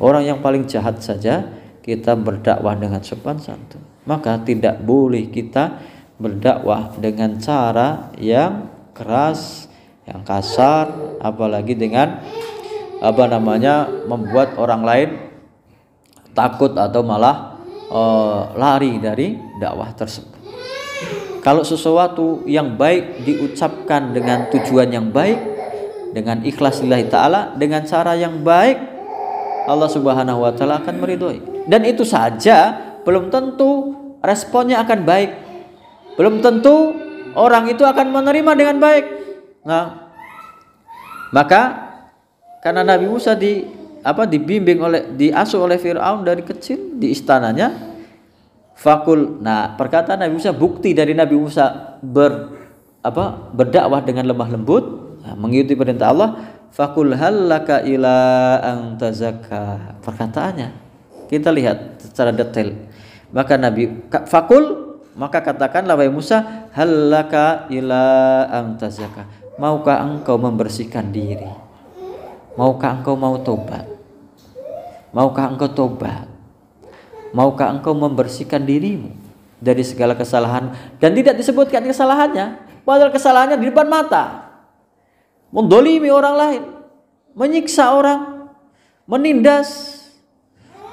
Speaker 1: Orang yang paling jahat saja kita berdakwah dengan sopan santun. Maka tidak boleh kita berdakwah dengan cara yang keras, yang kasar apalagi dengan apa namanya membuat orang lain takut atau malah e, lari dari dakwah tersebut. Kalau sesuatu yang baik diucapkan dengan tujuan yang baik, dengan ikhlas lillahi taala, dengan cara yang baik, Allah Subhanahu wa taala akan meridhoi. Dan itu saja belum tentu responnya akan baik. Belum tentu orang itu akan menerima dengan baik. Nah, maka karena Nabi Musa di apa dibimbing oleh diasuh oleh Firaun dari kecil di istananya fakul. Nah, perkataan Nabi Musa bukti dari Nabi Musa ber apa berdakwah dengan lemah lembut, nah, mengikuti perintah Allah, fakul halaka ila ang Perkataannya kita lihat secara detail. Maka Nabi fakul maka katakanlah wahai Musa halaka ila ang Maukah engkau membersihkan diri? Maukah engkau mau tobat? Maukah engkau tobat? Maukah engkau membersihkan dirimu dari segala kesalahan dan tidak disebutkan kesalahannya, padahal kesalahannya di depan mata. Mendolimi orang lain, menyiksa orang, menindas,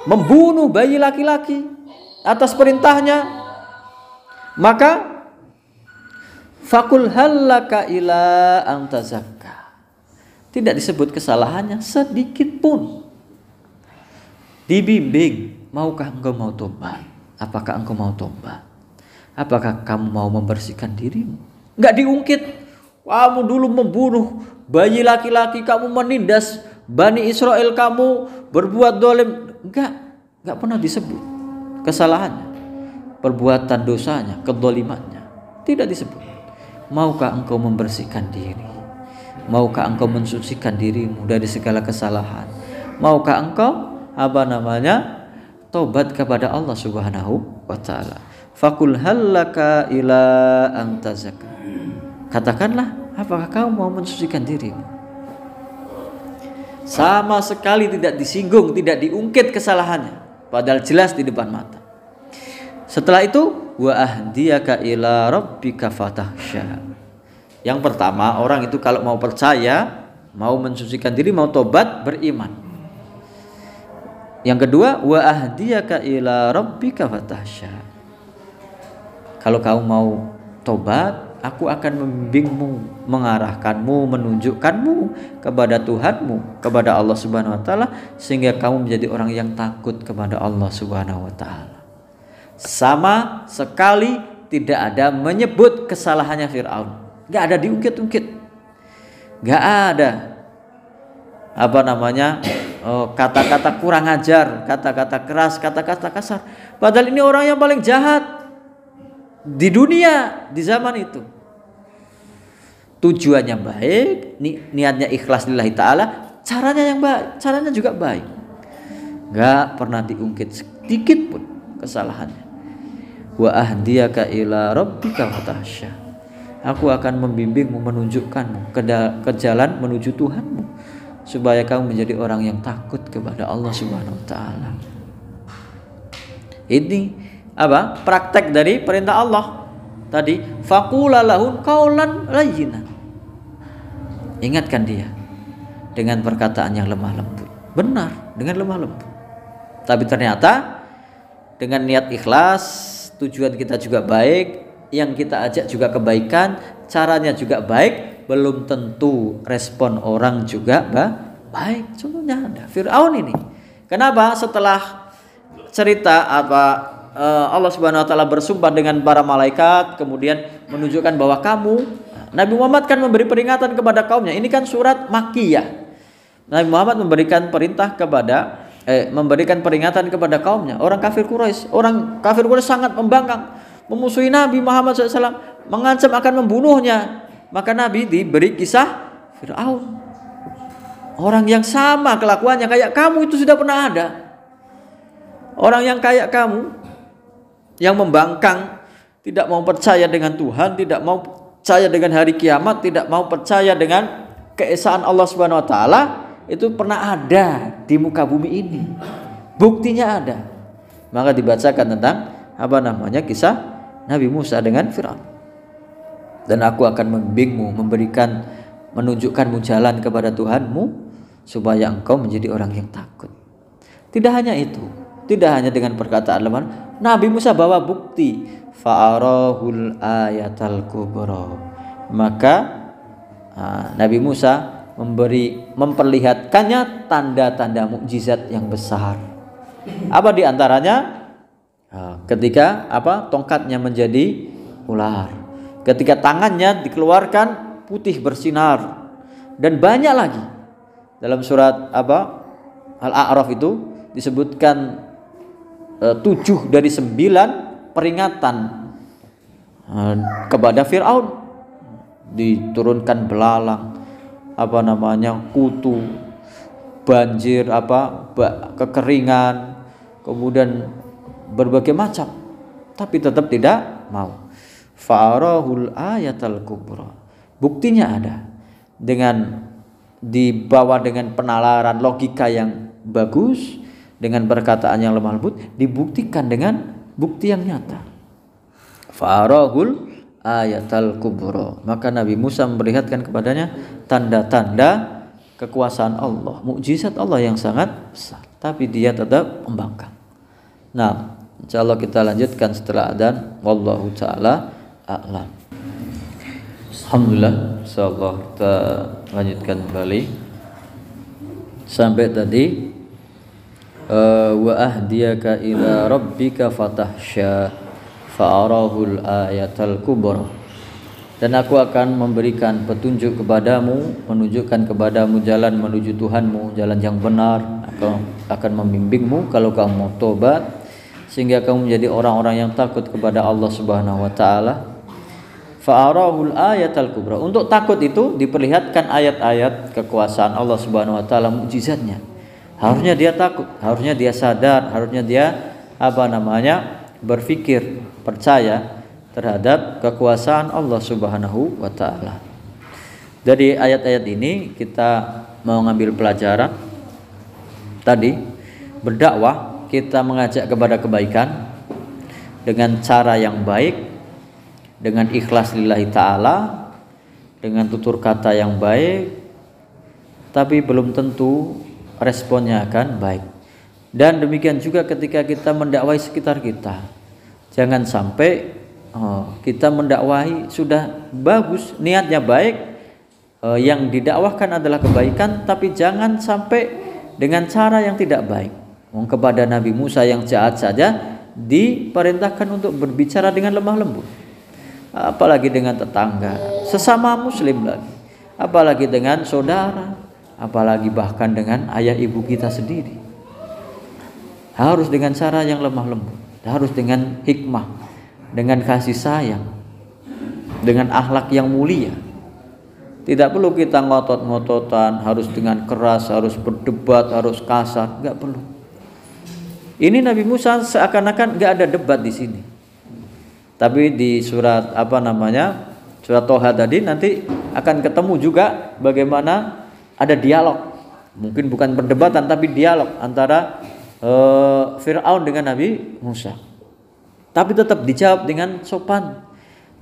Speaker 1: membunuh bayi laki-laki atas perintahnya, maka Fakul halaka ila antazakka. Tidak disebut kesalahannya sedikit pun. Dibimbing, maukah engkau mau tobat? Apakah engkau mau tobat? Apakah kamu mau membersihkan dirimu? Enggak diungkit. Kamu dulu membunuh bayi laki-laki, kamu menindas Bani Israel, kamu berbuat dolim. Enggak, enggak pernah disebut kesalahannya, perbuatan dosanya, kedolimannya. Tidak disebut. Maukah engkau membersihkan diri? Maukah engkau mensucikan dirimu dari segala kesalahan? Maukah engkau apa namanya? Tobat kepada Allah Subhanahu wa taala. Fakul halaka ila antazaka. Katakanlah, apakah kau mau mensucikan dirimu? Sama sekali tidak disinggung, tidak diungkit kesalahannya, padahal jelas di depan mata. Setelah itu wa ahdiyaka ila rabbika fatahsya. Yang pertama, orang itu kalau mau percaya, mau mensucikan diri, mau tobat, beriman. Yang kedua, wa ahdiyaka ila rabbika fatahsya. Kalau kamu mau tobat, aku akan membimbingmu, mengarahkanmu, menunjukkanmu kepada Tuhanmu, kepada Allah Subhanahu wa taala sehingga kamu menjadi orang yang takut kepada Allah Subhanahu wa taala sama sekali tidak ada menyebut kesalahannya Fir'aun nggak ada diungkit-ungkit nggak ada apa namanya oh, kata-kata oh, kurang ajar kata-kata keras kata-kata kasar padahal ini orang yang paling jahat di dunia di zaman itu tujuannya baik ni niatnya ikhlas lillahi taala caranya yang baik caranya juga baik nggak pernah diungkit sedikit pun kesalahannya wa ahdiyaka ila rabbika fatahsya aku akan membimbingmu menunjukkanmu ke, ke jalan menuju Tuhanmu supaya kamu menjadi orang yang takut kepada Allah Subhanahu wa taala ini apa praktek dari perintah Allah tadi faqula lahum qaulan layyina ingatkan dia dengan perkataan yang lemah lembut benar dengan lemah lembut tapi ternyata dengan niat ikhlas tujuan kita juga baik, yang kita ajak juga kebaikan, caranya juga baik, belum tentu respon orang juga bah, baik. Contohnya ada Firaun ini. Kenapa setelah cerita apa eh, Allah Subhanahu wa taala bersumpah dengan para malaikat kemudian menunjukkan bahwa kamu Nabi Muhammad kan memberi peringatan kepada kaumnya. Ini kan surat Makiyah. Nabi Muhammad memberikan perintah kepada eh, memberikan peringatan kepada kaumnya orang kafir Quraisy orang kafir Quraisy sangat membangkang memusuhi Nabi Muhammad SAW mengancam akan membunuhnya maka Nabi diberi kisah Fir'aun orang yang sama kelakuannya kayak kamu itu sudah pernah ada orang yang kayak kamu yang membangkang tidak mau percaya dengan Tuhan tidak mau percaya dengan hari kiamat tidak mau percaya dengan keesaan Allah Subhanahu wa taala itu pernah ada di muka bumi ini. Buktinya ada. Maka dibacakan tentang apa namanya kisah Nabi Musa dengan Firaun. Dan aku akan membimbingmu, memberikan menunjukkanmu jalan kepada Tuhanmu supaya engkau menjadi orang yang takut. Tidak hanya itu, tidak hanya dengan perkataan lemah, Nabi Musa bawa bukti fa'arahul ayatal kubra. Maka ah, Nabi Musa memberi memperlihatkannya tanda-tanda mukjizat yang besar. Apa di antaranya? Ketika apa tongkatnya menjadi ular, ketika tangannya dikeluarkan putih bersinar dan banyak lagi. Dalam surat apa Al-A'raf itu disebutkan e, tujuh dari sembilan peringatan e, kepada Fir'aun diturunkan belalang apa namanya kutu banjir apa kekeringan kemudian berbagai macam tapi tetap tidak mau farahul ayatal kubra buktinya ada dengan dibawa dengan penalaran logika yang bagus dengan perkataan yang lemah lembut dibuktikan dengan bukti yang nyata farahul ayatal kubro maka Nabi Musa memperlihatkan kepadanya tanda-tanda kekuasaan Allah mukjizat Allah yang sangat besar tapi dia tetap membangkang nah insya Allah kita lanjutkan setelah adan wallahu taala a'lam Alhamdulillah insya Allah kita lanjutkan kembali sampai tadi eh, wa ahdiyaka ila rabbika fatahsyah fa'arahul ayatal kubra dan aku akan memberikan petunjuk kepadamu menunjukkan kepadamu jalan menuju Tuhanmu jalan yang benar aku akan membimbingmu kalau kamu mau tobat sehingga kamu menjadi orang-orang yang takut kepada Allah Subhanahu wa taala fa'arahul ayatal kubra untuk takut itu diperlihatkan ayat-ayat kekuasaan Allah Subhanahu wa taala mukjizatnya harusnya dia takut harusnya dia sadar harusnya dia apa namanya berpikir percaya terhadap kekuasaan Allah Subhanahu wa taala. Jadi ayat-ayat ini kita mau ngambil pelajaran tadi berdakwah kita mengajak kepada kebaikan dengan cara yang baik dengan ikhlas lillahi taala dengan tutur kata yang baik tapi belum tentu responnya akan baik dan demikian juga ketika kita mendakwai sekitar kita. Jangan sampai oh, kita mendakwai sudah bagus, niatnya baik, eh, yang didakwahkan adalah kebaikan, tapi jangan sampai dengan cara yang tidak baik. Kepada Nabi Musa yang jahat saja diperintahkan untuk berbicara dengan lemah lembut. Apalagi dengan tetangga, sesama muslim lagi. Apalagi dengan saudara, apalagi bahkan dengan ayah ibu kita sendiri harus dengan cara yang lemah lembut, harus dengan hikmah, dengan kasih sayang, dengan akhlak yang mulia. Tidak perlu kita ngotot-ngototan, harus dengan keras, harus berdebat, harus kasar, nggak perlu. Ini Nabi Musa seakan-akan nggak ada debat di sini. Tapi di surat apa namanya surat Toha tadi nanti akan ketemu juga bagaimana ada dialog. Mungkin bukan perdebatan tapi dialog antara Eh, Fir'aun dengan Nabi Musa. Tapi tetap dijawab dengan sopan,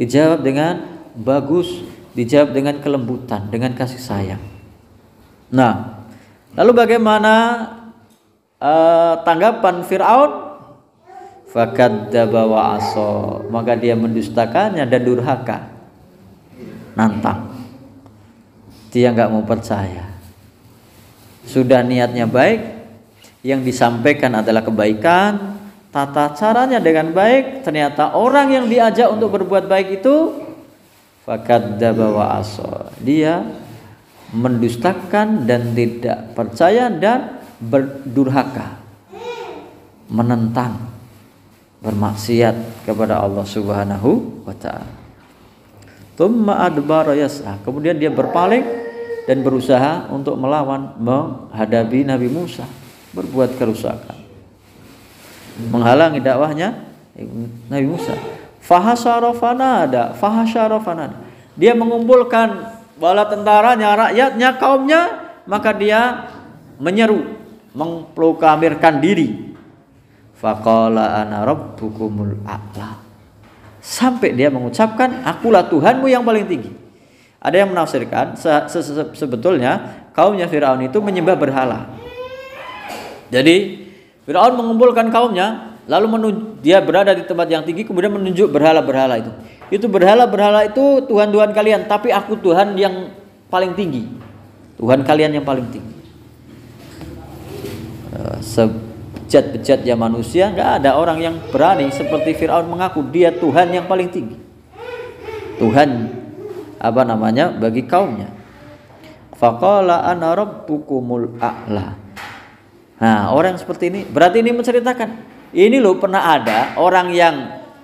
Speaker 1: dijawab dengan bagus, dijawab dengan kelembutan, dengan kasih sayang. Nah, lalu bagaimana uh, tanggapan Fir'aun? Fakadzaba bawa aso. Maka dia mendustakannya dan durhaka. Nantang. Dia nggak mau percaya. Sudah niatnya baik, yang disampaikan adalah kebaikan, tata caranya dengan baik, ternyata orang yang diajak untuk berbuat baik itu fakadzdzaba aso. Dia mendustakan dan tidak percaya dan berdurhaka. Menentang bermaksiat kepada Allah Subhanahu wa taala. Kemudian dia berpaling dan berusaha untuk melawan menghadapi Nabi Musa berbuat kerusakan menghalangi dakwahnya Nabi Musa fahasara fanada dia mengumpulkan bala tentaranya rakyatnya kaumnya maka dia menyeru memproklamirkan diri faqala ana rabbukumul a'la sampai dia mengucapkan akulah Tuhanmu yang paling tinggi ada yang menafsirkan se -se -se sebetulnya kaumnya Firaun itu menyembah berhala jadi Firaun mengumpulkan kaumnya, lalu dia berada di tempat yang tinggi kemudian menunjuk berhala-berhala itu. Itu berhala-berhala itu tuhan-tuhan kalian, tapi aku Tuhan yang paling tinggi. Tuhan kalian yang paling tinggi. Eh, sejat bejat ya manusia, nggak ada orang yang berani seperti Firaun mengaku dia Tuhan yang paling tinggi. Tuhan apa namanya bagi kaumnya. Fakola ana rabbukumul a'la. Nah, orang seperti ini berarti ini menceritakan. Ini loh pernah ada orang yang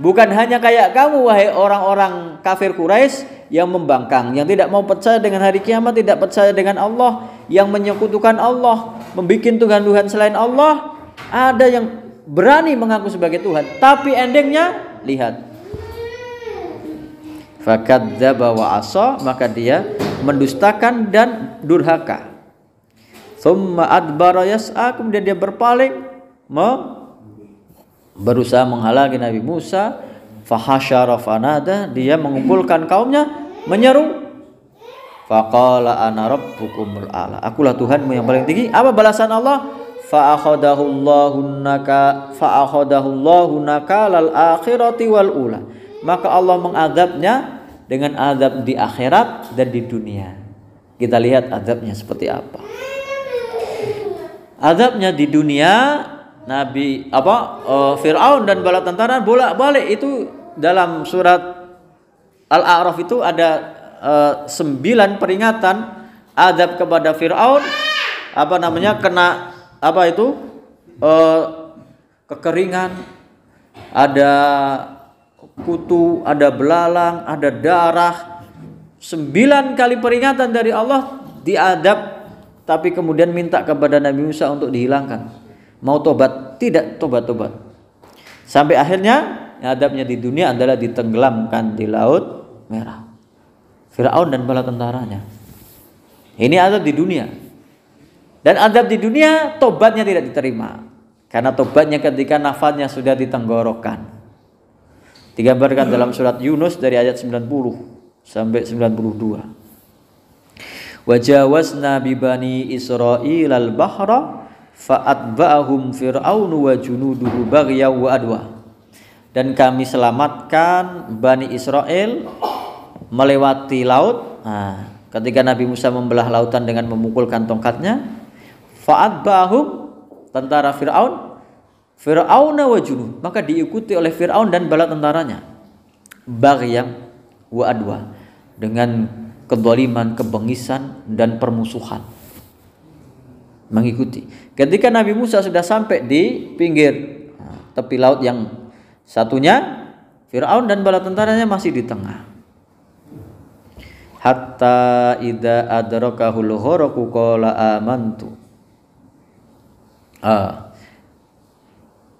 Speaker 1: bukan hanya kayak kamu wahai orang-orang kafir Quraisy yang membangkang, yang tidak mau percaya dengan hari kiamat, tidak percaya dengan Allah, yang menyekutukan Allah, membuat tuhan-tuhan selain Allah. Ada yang berani mengaku sebagai Tuhan, tapi endingnya lihat. bawa asa, maka dia mendustakan dan durhaka. Thumma adbara yas'a kemudian dia berpaling mau berusaha menghalangi Nabi Musa fahasyara fanada dia mengumpulkan kaumnya menyeru faqala ana rabbukumul ala akulah Tuhanmu yang paling tinggi apa balasan Allah fa akhadahullahu naka fa akhadahullahu nakalal akhirati wal ula maka Allah mengadabnya dengan azab di akhirat dan di dunia kita lihat azabnya seperti apa azabnya di dunia Nabi apa uh, Firaun dan bala tentara bolak-balik itu dalam surat Al-A'raf itu ada eh, sembilan peringatan adab kepada Firaun apa namanya kena apa itu uh, kekeringan ada kutu ada belalang ada darah sembilan kali peringatan dari Allah diadab tapi kemudian minta kepada Nabi Musa untuk dihilangkan. Mau tobat, tidak tobat-tobat. Sampai akhirnya adabnya di dunia adalah ditenggelamkan di laut merah. Firaun dan bala tentaranya. Ini adab di dunia. Dan adab di dunia tobatnya tidak diterima. Karena tobatnya ketika nafasnya sudah ditenggorokan. Digambarkan dalam surat Yunus dari ayat 90 sampai 92 wajawazna bi bani Israil al bahra fa'atba'ahum fir'aun wa junuduhu baghya wa adwa dan kami selamatkan Bani Israel melewati laut nah, ketika Nabi Musa membelah lautan dengan memukulkan tongkatnya fa'atba'ahum tentara Fir'aun Fir'aun wa junud maka diikuti oleh Fir'aun dan bala tentaranya baghya wa adwa dengan kedoliman, kebengisan, dan permusuhan. Mengikuti. Ketika Nabi Musa sudah sampai di pinggir nah, tepi laut yang satunya, Fir'aun dan bala tentaranya masih di tengah. Hatta ida adroka horoku kola amantu. Ah.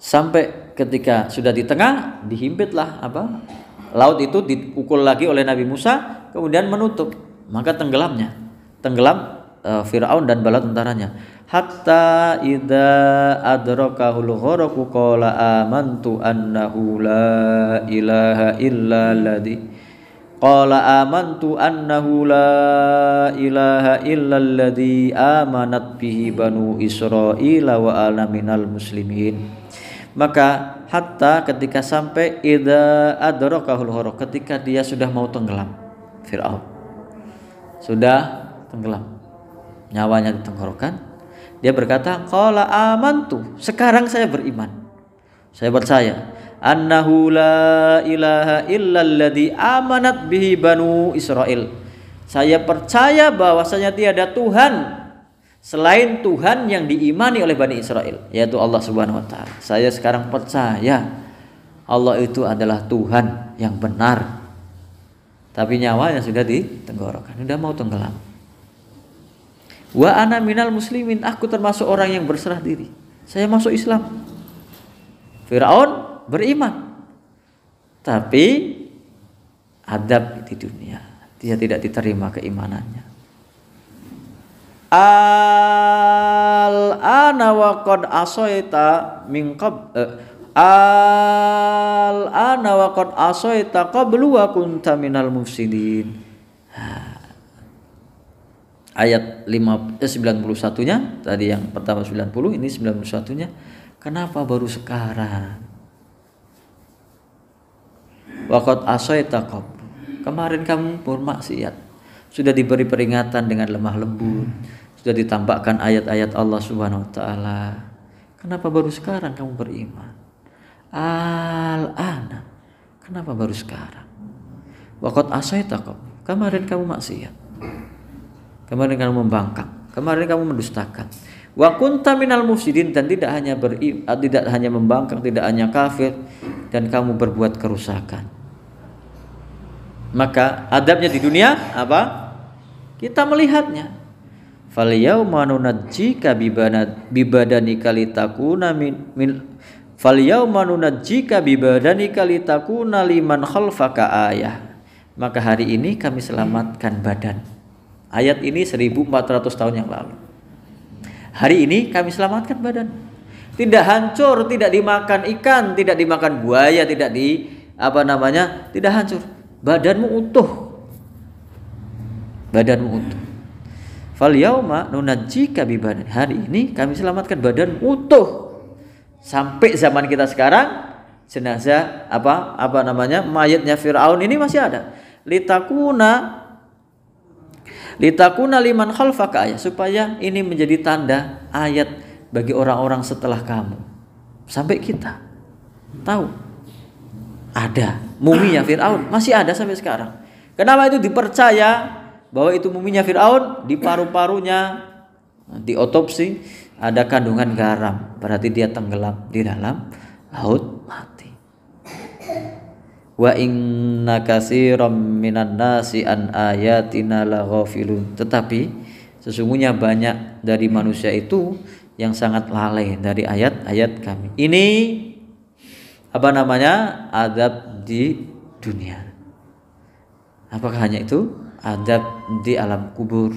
Speaker 1: sampai ketika sudah di tengah dihimpitlah apa laut itu dipukul lagi oleh Nabi Musa kemudian menutup maka tenggelamnya tenggelam uh, Firaun dan bala tentaranya hatta idza adrakahul gharaqu qala amantu annahu la ilaha illa ladhi qala amantu annahu la ilaha illa ladhi amanat bihi banu israila wa ana minal muslimin maka hatta ketika sampai ida adrokahul horok ketika dia sudah mau tenggelam Firaun sudah tenggelam nyawanya ditenggorokan dia berkata qala amantu sekarang saya beriman saya percaya annahu la ilaha illalladzi amanat bihi banu Israel saya percaya bahwasanya tiada Tuhan selain Tuhan yang diimani oleh Bani Israel yaitu Allah Subhanahu wa taala. Saya sekarang percaya Allah itu adalah Tuhan yang benar. Tapi nyawanya sudah ditenggorokan, sudah mau tenggelam. Wa ana minal muslimin, aku termasuk orang yang berserah diri. Saya masuk Islam. Firaun beriman. Tapi adab di dunia, dia tidak diterima keimanannya al ana wa qad asaita min qab eh, al ana wa qad asaita qablu wa kunta minal mufsidin ayat 5 eh, 91-nya tadi yang pertama 90 ini 91-nya kenapa baru sekarang Wakat asoita qablu kemarin kamu bermaksiat sudah diberi peringatan dengan lemah lembut sudah ditampakkan ayat-ayat Allah Subhanahu wa taala. Kenapa baru sekarang kamu beriman? Al-ana. Kenapa baru sekarang? Waqat asaita Kemarin kamu maksiat. Kemarin kamu membangkang. Kemarin kamu mendustakan. Wa kunta minal musyidin dan tidak hanya beriman, eh, tidak hanya membangkang, tidak hanya kafir dan kamu berbuat kerusakan. Maka adabnya di dunia apa? Kita melihatnya fal yauma nunajjika bibadanika litakuna min, min manunat jika nunajjika bibadanika litakuna liman khalfaka ayah maka hari ini kami selamatkan badan ayat ini 1400 tahun yang lalu hari ini kami selamatkan badan tidak hancur tidak dimakan ikan tidak dimakan buaya tidak di apa namanya tidak hancur badanmu utuh badanmu utuh Fal yauma nunajjika bibadan. Hari ini kami selamatkan badan utuh. Sampai zaman kita sekarang jenazah apa apa namanya mayatnya Firaun ini masih ada. Litakuna litakuna liman khalfaka ayat supaya ini menjadi tanda ayat bagi orang-orang setelah kamu. Sampai kita tahu ada muminya Firaun masih ada sampai sekarang. Kenapa itu dipercaya bahwa itu muminya Fir'aun di paru-parunya di otopsi ada kandungan garam berarti dia tenggelam di dalam laut mati wa inna kasiram minan nasi an ayatina laghafilun tetapi sesungguhnya banyak dari manusia itu yang sangat lalai dari ayat-ayat kami ini apa namanya adab di dunia apakah hanya itu adab di alam kubur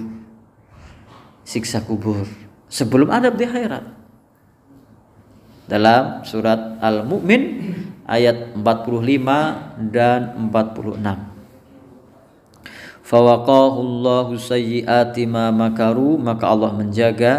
Speaker 1: siksa kubur sebelum adab di akhirat dalam surat Al-Mu'min ayat 45 dan 46 Fawaqahu Allahu sayyiati ma makaru maka Allah menjaga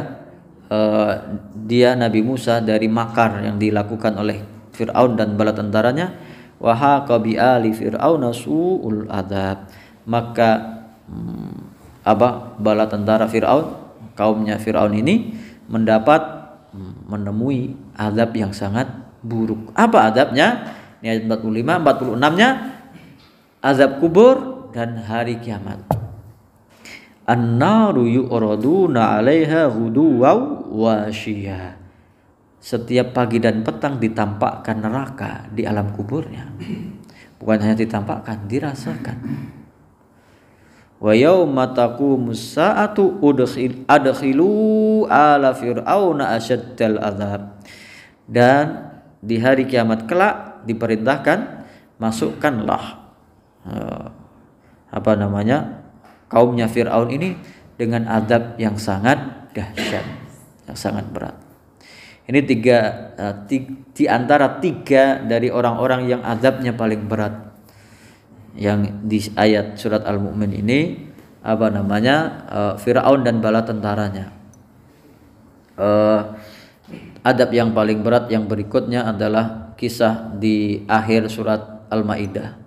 Speaker 1: uh, dia Nabi Musa dari makar yang dilakukan oleh Firaun dan bala tentaranya wa haqa bi ali fir'auna su'ul adab maka Hmm, apa bala tentara Firaun kaumnya Firaun ini mendapat hmm, menemui azab yang sangat buruk. Apa azabnya? Ini ayat 45, 46-nya azab kubur dan hari kiamat. An-naru yu'raduna 'alaiha ghuduwaw wa shiyah. Setiap pagi dan petang ditampakkan neraka di alam kuburnya. Bukan hanya ditampakkan, dirasakan wa yauma taqumus saatu udkhil adkhilu ala fir'auna asyaddal adzab dan di hari kiamat kelak diperintahkan masukkanlah eh, apa namanya kaumnya Firaun ini dengan adab yang sangat dahsyat yang sangat berat ini tiga eh, di antara tiga dari orang-orang yang adabnya paling berat yang di ayat surat Al-Mu'min ini apa namanya uh, Firaun dan bala tentaranya. Uh, adab yang paling berat yang berikutnya adalah kisah di akhir surat Al-Maidah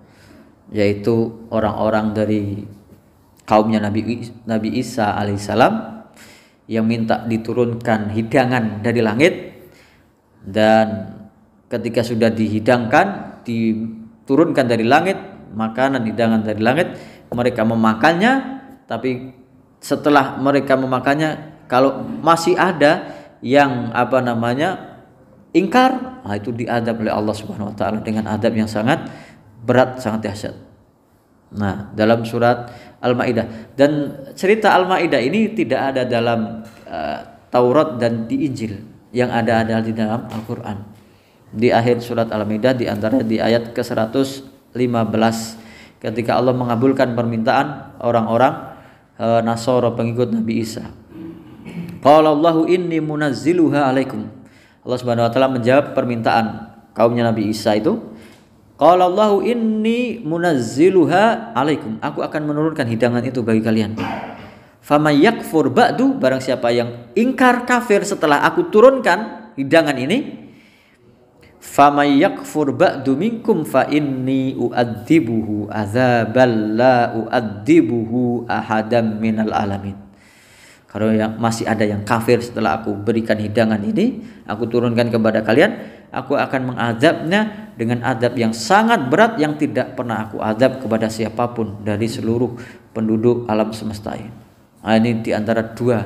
Speaker 1: yaitu orang-orang dari kaumnya Nabi Nabi Isa alaihissalam yang minta diturunkan hidangan dari langit dan ketika sudah dihidangkan diturunkan dari langit makanan hidangan dari langit mereka memakannya tapi setelah mereka memakannya kalau masih ada yang apa namanya ingkar nah itu diadab oleh Allah Subhanahu wa taala dengan adab yang sangat berat sangat dahsyat nah dalam surat Al-Maidah dan cerita Al-Maidah ini tidak ada dalam uh, Taurat dan di Injil yang ada adalah di dalam Al-Qur'an di akhir surat Al-Maidah di antara di ayat ke-100 15 ketika Allah mengabulkan permintaan orang-orang e, eh, Nasoro pengikut Nabi Isa. Qalallahu Allahu inni munazziluha alaikum. Allah Subhanahu wa taala menjawab permintaan kaumnya Nabi Isa itu. Qalallahu Allahu inni munazziluha alaikum. Aku akan menurunkan hidangan itu bagi kalian. Fama yakfur ba'du barang siapa yang ingkar kafir setelah aku turunkan hidangan ini Faman yakfur ba'du minkum fa inni la ahadam minal alamin. Kalau yang masih ada yang kafir setelah aku berikan hidangan ini, aku turunkan kepada kalian, aku akan mengazabnya dengan azab yang sangat berat yang tidak pernah aku azab kepada siapapun dari seluruh penduduk alam semesta ini. Nah, ini di antara dua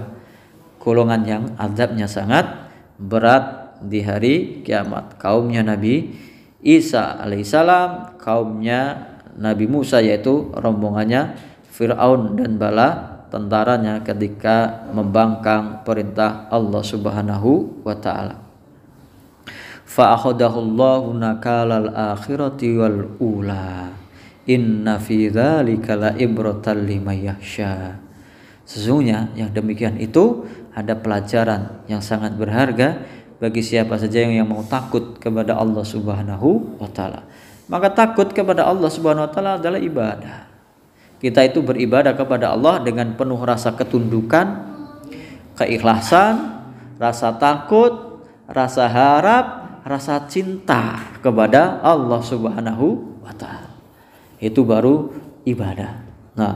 Speaker 1: golongan yang azabnya sangat berat di hari kiamat. Kaumnya Nabi Isa alaihissalam, kaumnya Nabi Musa yaitu rombongannya Fir'aun dan bala tentaranya ketika membangkang perintah Allah Subhanahu wa taala. Fa nakalal akhirati wal ula. Inna fi dhalika la ibratan liman Sesungguhnya yang demikian itu ada pelajaran yang sangat berharga bagi siapa saja yang, yang mau takut kepada Allah Subhanahu wa taala. Maka takut kepada Allah Subhanahu wa taala adalah ibadah. Kita itu beribadah kepada Allah dengan penuh rasa ketundukan, keikhlasan, rasa takut, rasa harap, rasa cinta kepada Allah Subhanahu wa taala. Itu baru ibadah. Nah,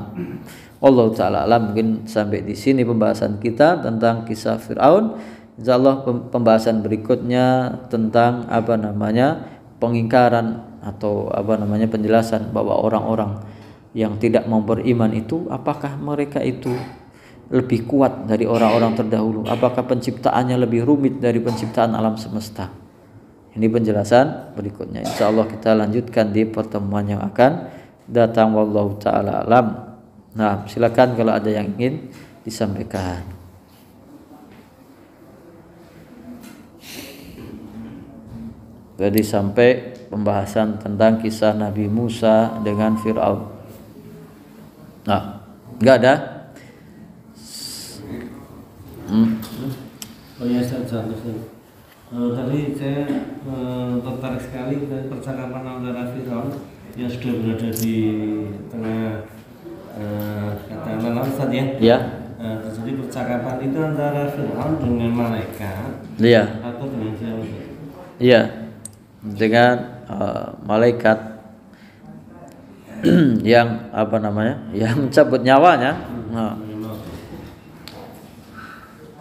Speaker 1: Allah taala mungkin sampai di sini pembahasan kita tentang kisah Firaun insyaallah pembahasan berikutnya tentang apa namanya pengingkaran atau apa namanya penjelasan bahwa orang-orang yang tidak mau beriman itu apakah mereka itu lebih kuat dari orang-orang terdahulu apakah penciptaannya lebih rumit dari penciptaan alam semesta ini penjelasan berikutnya insyaallah kita lanjutkan di pertemuan yang akan datang wallahu taala alam nah silakan kalau ada yang ingin disampaikan Jadi sampai pembahasan tentang kisah Nabi Musa dengan Fir'aun. Nah, nggak ada? Hmm. Oh ya, Ustaz, Uh, tadi saya uh, tertarik sekali dari percakapan antara Fir'aun yang sudah berada di tengah uh, kata malam saat ya. Iya. Uh, percakapan itu antara Fir'aun dengan malaikat. Iya. Atau dengan siapa? Iya dengan uh, malaikat <clears throat> yang apa namanya yang mencabut nyawanya nah,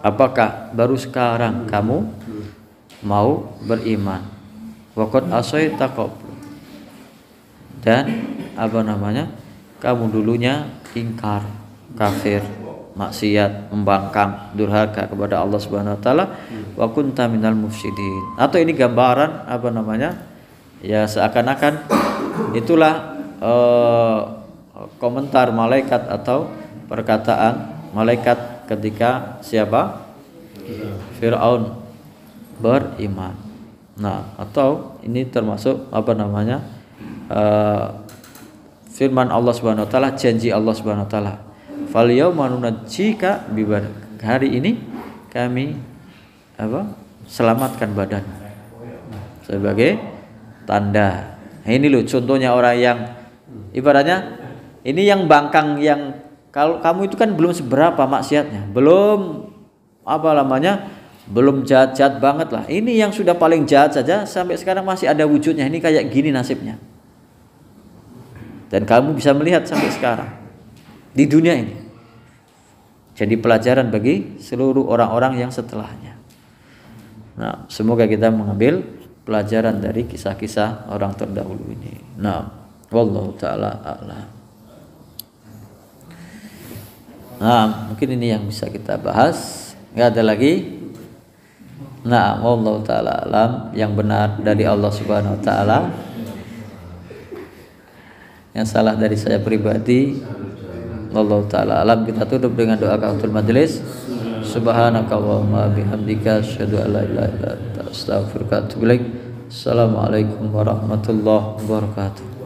Speaker 1: apakah baru sekarang kamu mau beriman wakot asoy takob dan apa namanya kamu dulunya ingkar kafir maksiat, membangkang, durhaka kepada Allah Subhanahu wa taala wa kunta minal mufsidin. Atau ini gambaran apa namanya? Ya seakan-akan itulah eh, komentar malaikat atau perkataan malaikat ketika siapa? Firaun beriman. Nah, atau ini termasuk apa namanya? Eh, firman Allah Subhanahu wa taala, janji Allah Subhanahu wa taala fal yauma jika hari ini kami apa selamatkan badan sebagai tanda nah, ini loh contohnya orang yang ibaratnya ini yang bangkang yang kalau kamu itu kan belum seberapa maksiatnya belum apa namanya belum jahat-jahat banget lah ini yang sudah paling jahat saja sampai sekarang masih ada wujudnya ini kayak gini nasibnya dan kamu bisa melihat sampai sekarang di dunia ini. Jadi pelajaran bagi seluruh orang-orang yang setelahnya. Nah, semoga kita mengambil pelajaran dari kisah-kisah orang terdahulu ini. Nah, wallahu taala a'lam. Nah, mungkin ini yang bisa kita bahas. Enggak ada lagi. Nah, wallahu taala alam yang benar dari Allah Subhanahu wa taala. Yang salah dari saya pribadi Allah taala alam kita tutup dengan doa kafatul majelis. Subhanakallahumma bihamdika asyhadu an la ilaha illa anta astaghfiruka wa atubu ilaik. Assalamualaikum warahmatullahi wabarakatuh.